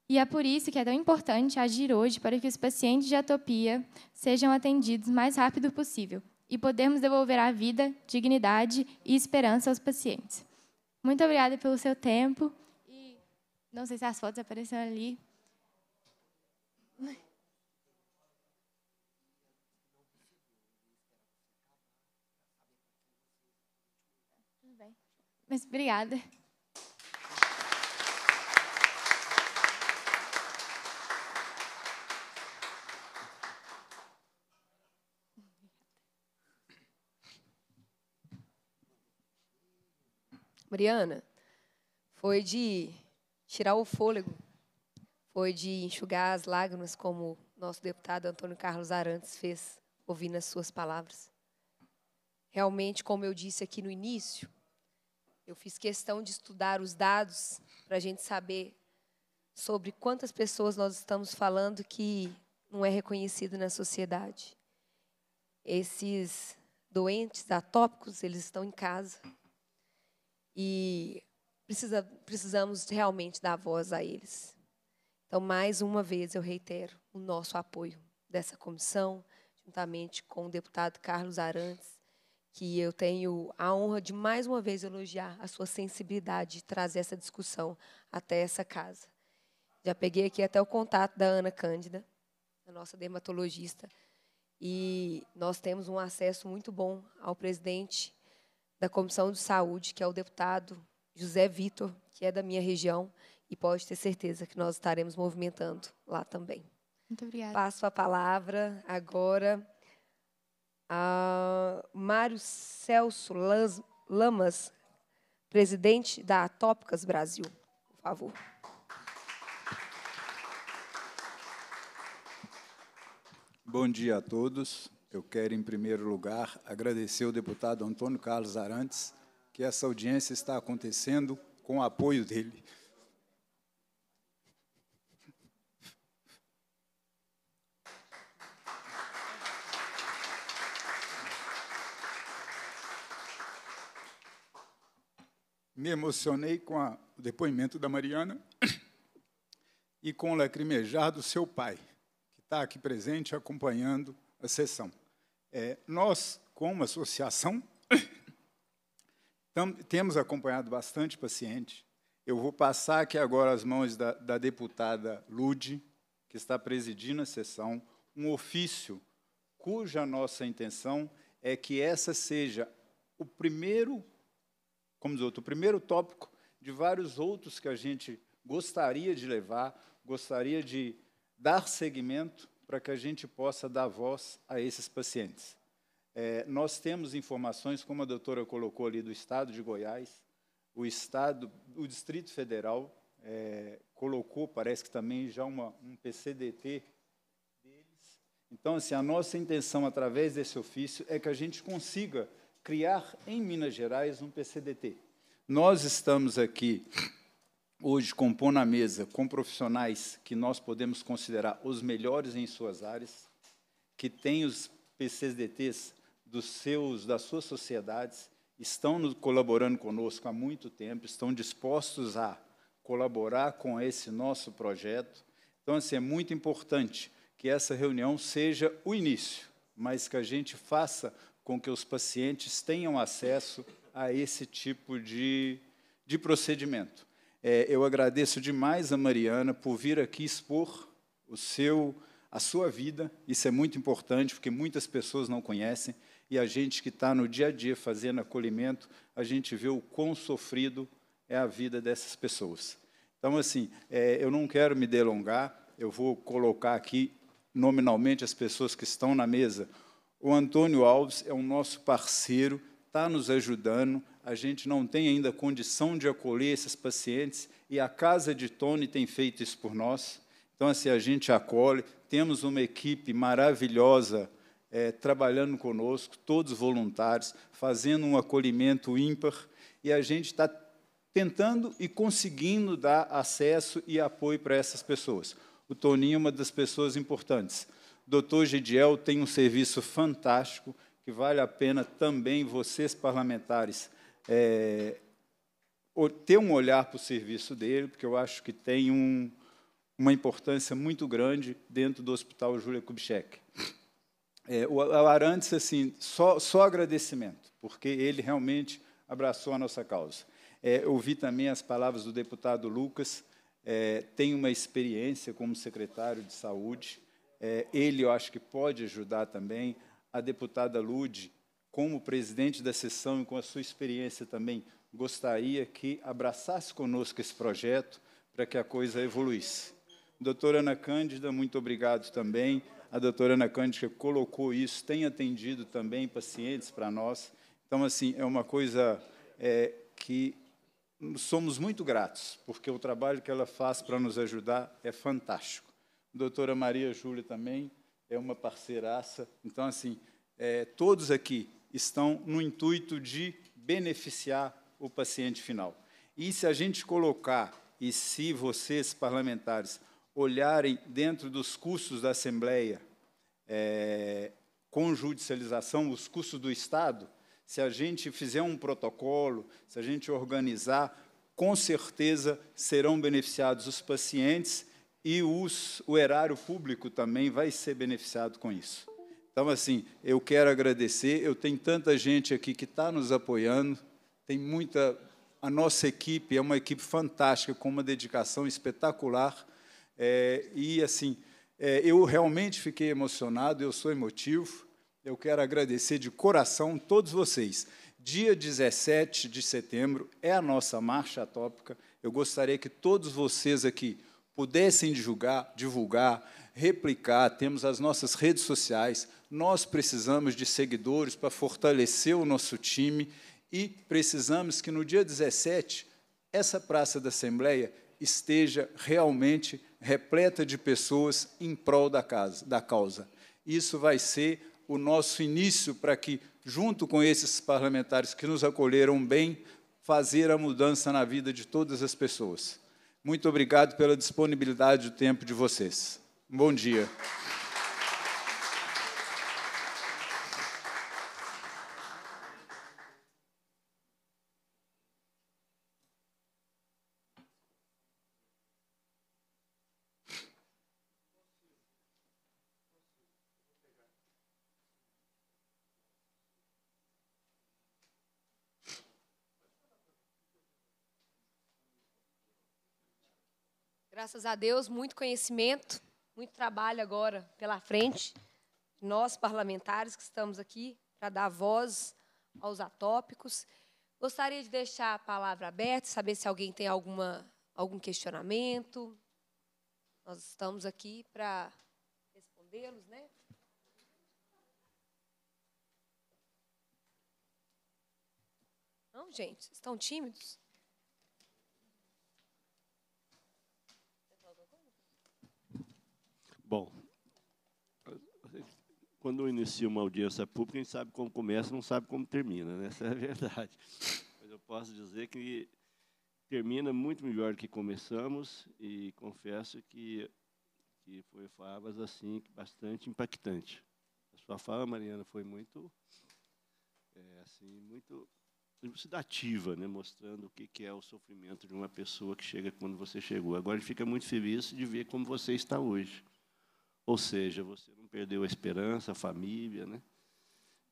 S8: E é por isso que é tão importante agir hoje para que os pacientes de atopia sejam atendidos o mais rápido possível e podermos devolver a vida, dignidade e esperança aos pacientes. Muito obrigada pelo seu tempo. Não sei se as fotos apareceram ali. Tudo bem. Mas obrigada.
S1: Mariana, foi de tirar o fôlego foi de enxugar as lágrimas, como nosso deputado Antônio Carlos Arantes fez, ouvindo as suas palavras. Realmente, como eu disse aqui no início, eu fiz questão de estudar os dados para a gente saber sobre quantas pessoas nós estamos falando que não é reconhecido na sociedade. Esses doentes atópicos, eles estão em casa. E precisa, precisamos realmente dar voz a eles. Então, mais uma vez, eu reitero o nosso apoio dessa comissão, juntamente com o deputado Carlos Arantes, que eu tenho a honra de mais uma vez elogiar a sua sensibilidade de trazer essa discussão até essa casa. Já peguei aqui até o contato da Ana Cândida, a nossa dermatologista, e nós temos um acesso muito bom ao presidente da Comissão de Saúde, que é o deputado José Vitor, que é da minha região, e pode ter certeza que nós estaremos movimentando lá também. Muito obrigada. Passo a palavra agora a Mário Celso Lamas, presidente da Atópicas Brasil. Por favor.
S9: Bom dia a todos. Eu quero, em primeiro lugar, agradecer ao deputado Antônio Carlos Arantes que essa audiência está acontecendo com o apoio dele. Me emocionei com a, o depoimento da Mariana e com o lacrimejar do seu pai, que está aqui presente acompanhando a sessão. É, nós, como associação, Tam, temos acompanhado bastante paciente. Eu vou passar aqui agora as mãos da, da deputada Lude, que está presidindo a sessão, um ofício cuja nossa intenção é que essa seja o primeiro, como diz outro, o primeiro tópico de vários outros que a gente gostaria de levar, gostaria de dar seguimento para que a gente possa dar voz a esses pacientes. É, nós temos informações, como a doutora colocou ali, do Estado de Goiás, o Estado, o Distrito Federal é, colocou, parece que também já uma, um PCDT deles. Então, assim, a nossa intenção através desse ofício é que a gente consiga criar em Minas Gerais um PCDT. Nós estamos aqui hoje compondo a mesa com profissionais que nós podemos considerar os melhores em suas áreas, que têm os PCDTs dos seus, das suas sociedades estão colaborando conosco há muito tempo, estão dispostos a colaborar com esse nosso projeto. Então, assim, é muito importante que essa reunião seja o início, mas que a gente faça com que os pacientes tenham acesso a esse tipo de, de procedimento. É, eu agradeço demais a Mariana por vir aqui expor o seu, a sua vida. Isso é muito importante, porque muitas pessoas não conhecem e a gente que está no dia a dia fazendo acolhimento, a gente vê o quão sofrido é a vida dessas pessoas. Então, assim, é, eu não quero me delongar, eu vou colocar aqui nominalmente as pessoas que estão na mesa. O Antônio Alves é o nosso parceiro, está nos ajudando. A gente não tem ainda condição de acolher esses pacientes e a Casa de Tony tem feito isso por nós. Então, assim, a gente acolhe, temos uma equipe maravilhosa é, trabalhando conosco, todos voluntários, fazendo um acolhimento ímpar, e a gente está tentando e conseguindo dar acesso e apoio para essas pessoas. O Toninho é uma das pessoas importantes. O doutor Gidiel tem um serviço fantástico, que vale a pena também vocês, parlamentares, é, ter um olhar para o serviço dele, porque eu acho que tem um, uma importância muito grande dentro do Hospital Júlia Kubitschek é, o Arantes, assim, só, só agradecimento, porque ele realmente abraçou a nossa causa. É, ouvi também as palavras do deputado Lucas, é, tem uma experiência como secretário de saúde, é, ele eu acho que pode ajudar também. A deputada Lude, como presidente da sessão e com a sua experiência também, gostaria que abraçasse conosco esse projeto para que a coisa evoluísse. Doutora Ana Cândida, muito obrigado também a doutora Ana Cândida colocou isso, tem atendido também pacientes para nós. Então, assim, é uma coisa é, que somos muito gratos, porque o trabalho que ela faz para nos ajudar é fantástico. A doutora Maria Júlia também é uma parceiraça. Então, assim, é, todos aqui estão no intuito de beneficiar o paciente final. E se a gente colocar, e se vocês, parlamentares, olharem dentro dos custos da Assembleia, é, com judicialização, os custos do Estado, se a gente fizer um protocolo, se a gente organizar, com certeza serão beneficiados os pacientes e os, o erário público também vai ser beneficiado com isso. Então, assim, eu quero agradecer. Eu tenho tanta gente aqui que está nos apoiando, tem muita. A nossa equipe é uma equipe fantástica, com uma dedicação espetacular. É, e, assim, é, eu realmente fiquei emocionado, eu sou emotivo. Eu quero agradecer de coração todos vocês. Dia 17 de setembro é a nossa marcha atópica. Eu gostaria que todos vocês aqui pudessem divulgar, divulgar, replicar. Temos as nossas redes sociais. Nós precisamos de seguidores para fortalecer o nosso time e precisamos que no dia 17 essa Praça da Assembleia esteja realmente repleta de pessoas em prol da, casa, da causa. Isso vai ser o nosso início para que, junto com esses parlamentares que nos acolheram bem, fazer a mudança na vida de todas as pessoas. Muito obrigado pela disponibilidade e o tempo de vocês. Bom dia.
S1: Graças a Deus, muito conhecimento, muito trabalho agora pela frente. Nós, parlamentares, que estamos aqui para dar voz aos atópicos. Gostaria de deixar a palavra aberta, saber se alguém tem alguma, algum questionamento. Nós estamos aqui para respondê-los, né? Não, gente, estão tímidos?
S2: Bom, quando inicia uma audiência pública, a gente sabe como começa, não sabe como termina, né? [LAUGHS] essa é a verdade. Mas eu posso dizer que termina muito melhor do que começamos e confesso que, que foi favas assim, bastante impactante. A sua fala, Mariana, foi muito é, assim, muito elucidativa, né? mostrando o que, que é o sofrimento de uma pessoa que chega quando você chegou. Agora, a gente fica muito feliz de ver como você está hoje. Ou seja, você não perdeu a esperança, a família, né?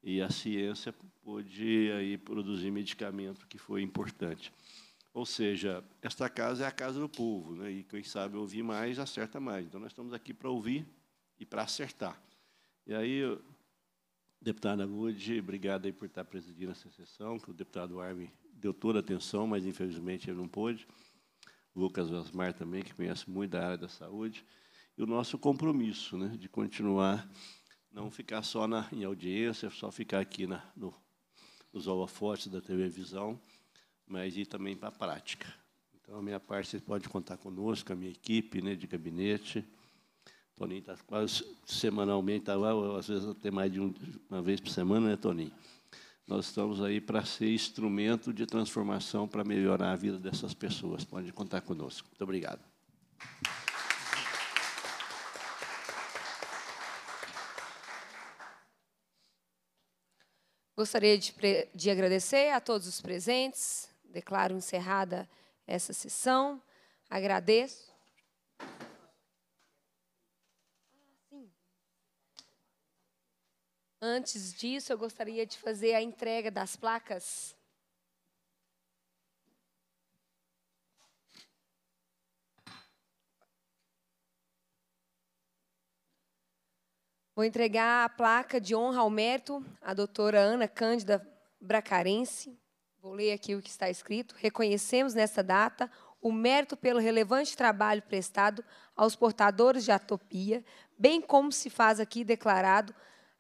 S2: E a ciência pôde aí produzir medicamento que foi importante. Ou seja, esta casa é a casa do povo, né? E quem sabe ouvir mais acerta mais. Então nós estamos aqui para ouvir e para acertar. E aí, deputada Good, obrigado aí por estar presidindo essa sessão, que o deputado Arme deu toda a atenção, mas infelizmente ele não pôde. Lucas Osmar também, que conhece muito da área da saúde o nosso compromisso né, de continuar, não ficar só na, em audiência, só ficar aqui na, no, nos holofotes da televisão, mas ir também para a prática. Então, a minha parte, você pode contar conosco, a minha equipe né, de gabinete. Toninho está quase semanalmente, tá lá, às vezes até mais de um, uma vez por semana, né, Toninho? Nós estamos aí para ser instrumento de transformação para melhorar a vida dessas pessoas. Pode contar conosco. Muito obrigado.
S1: Gostaria de, de agradecer a todos os presentes. Declaro encerrada essa sessão. Agradeço. Antes disso, eu gostaria de fazer a entrega das placas. Vou entregar a placa de honra ao mérito à doutora Ana Cândida Bracarense. Vou ler aqui o que está escrito. Reconhecemos nesta data o mérito pelo relevante trabalho prestado aos portadores de atopia, bem como se faz aqui declarado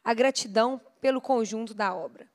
S1: a gratidão pelo conjunto da obra.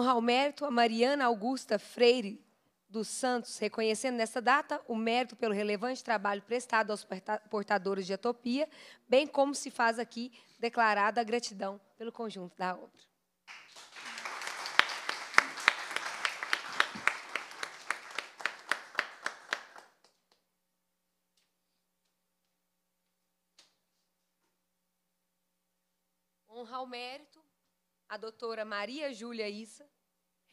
S1: honra ao mérito a Mariana Augusta Freire dos Santos, reconhecendo nessa data o mérito pelo relevante trabalho prestado aos portadores de atopia, bem como se faz aqui declarada a gratidão pelo conjunto da obra. Honra ao mérito a doutora Maria Júlia Issa.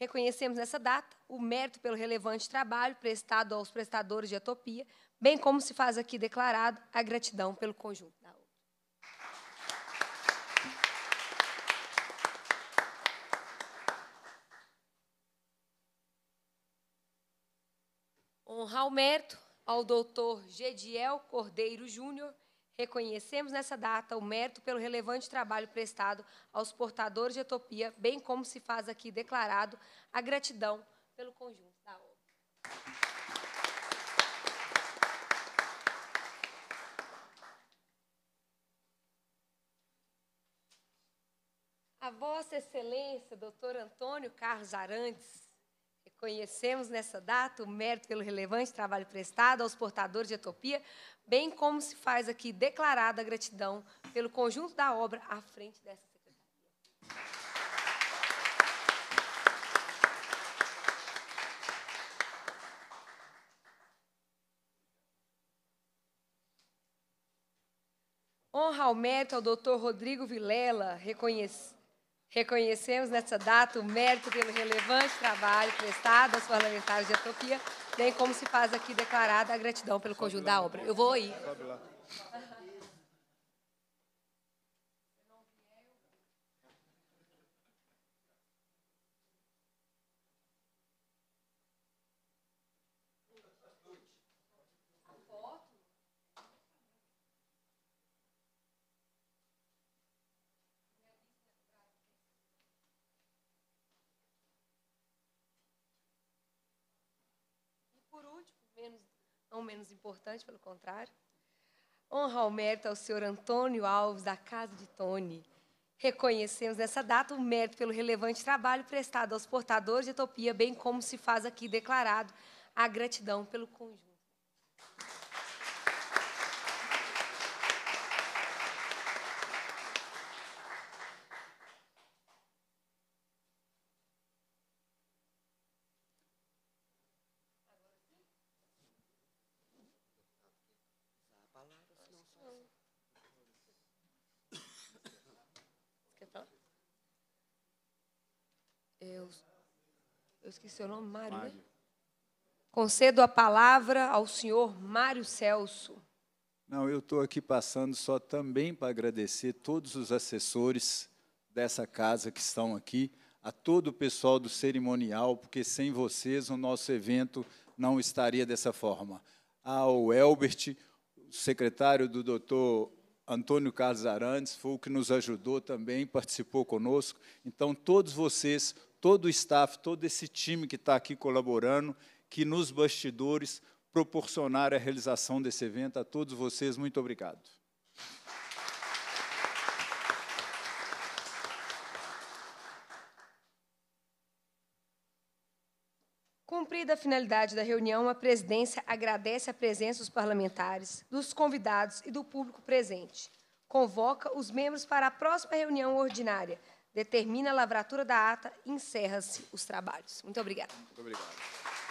S1: Reconhecemos nessa data o mérito pelo relevante trabalho prestado aos prestadores de atopia, bem como se faz aqui declarado a gratidão pelo conjunto da Honrar o mérito ao doutor Gediel Cordeiro Júnior, Reconhecemos nessa data o mérito pelo relevante trabalho prestado aos portadores de utopia, bem como se faz aqui declarado a gratidão pelo conjunto da obra. A Vossa Excelência, Dr. Antônio Carlos Arantes, Conhecemos nessa data o mérito pelo relevante trabalho prestado aos portadores de utopia, bem como se faz aqui declarada a gratidão pelo conjunto da obra à frente dessa secretaria. Honra ao mérito ao doutor Rodrigo Vilela, reconhecido Reconhecemos nessa data o mérito pelo relevante trabalho prestado aos parlamentares de Etopia, bem como se faz aqui declarada a gratidão pelo conjunto da obra. Eu vou aí. Sobe lá. não menos importante, pelo contrário. Honra ao mérito ao senhor Antônio Alves, da Casa de Tony. Reconhecemos nessa data o mérito pelo relevante trabalho prestado aos portadores de utopia, bem como se faz aqui declarado a gratidão pelo conjunto eu esqueci seu nome, Mário. Mário. Né? Concedo a palavra ao senhor Mário Celso.
S9: Não, eu estou aqui passando só também para agradecer todos os assessores dessa casa que estão aqui, a todo o pessoal do cerimonial, porque sem vocês o nosso evento não estaria dessa forma. Ao Elbert, secretário do doutor Antônio Carlos Arantes, foi o que nos ajudou também, participou conosco. Então, todos vocês, todo o staff, todo esse time que está aqui colaborando, que nos bastidores proporcionaram a realização desse evento. A todos vocês, muito obrigado.
S1: Cumprida a finalidade da reunião, a presidência agradece a presença dos parlamentares, dos convidados e do público presente. Convoca os membros para a próxima reunião ordinária, determina a lavratura da ata, e encerra-se os trabalhos. Muito obrigada.
S9: Muito obrigado.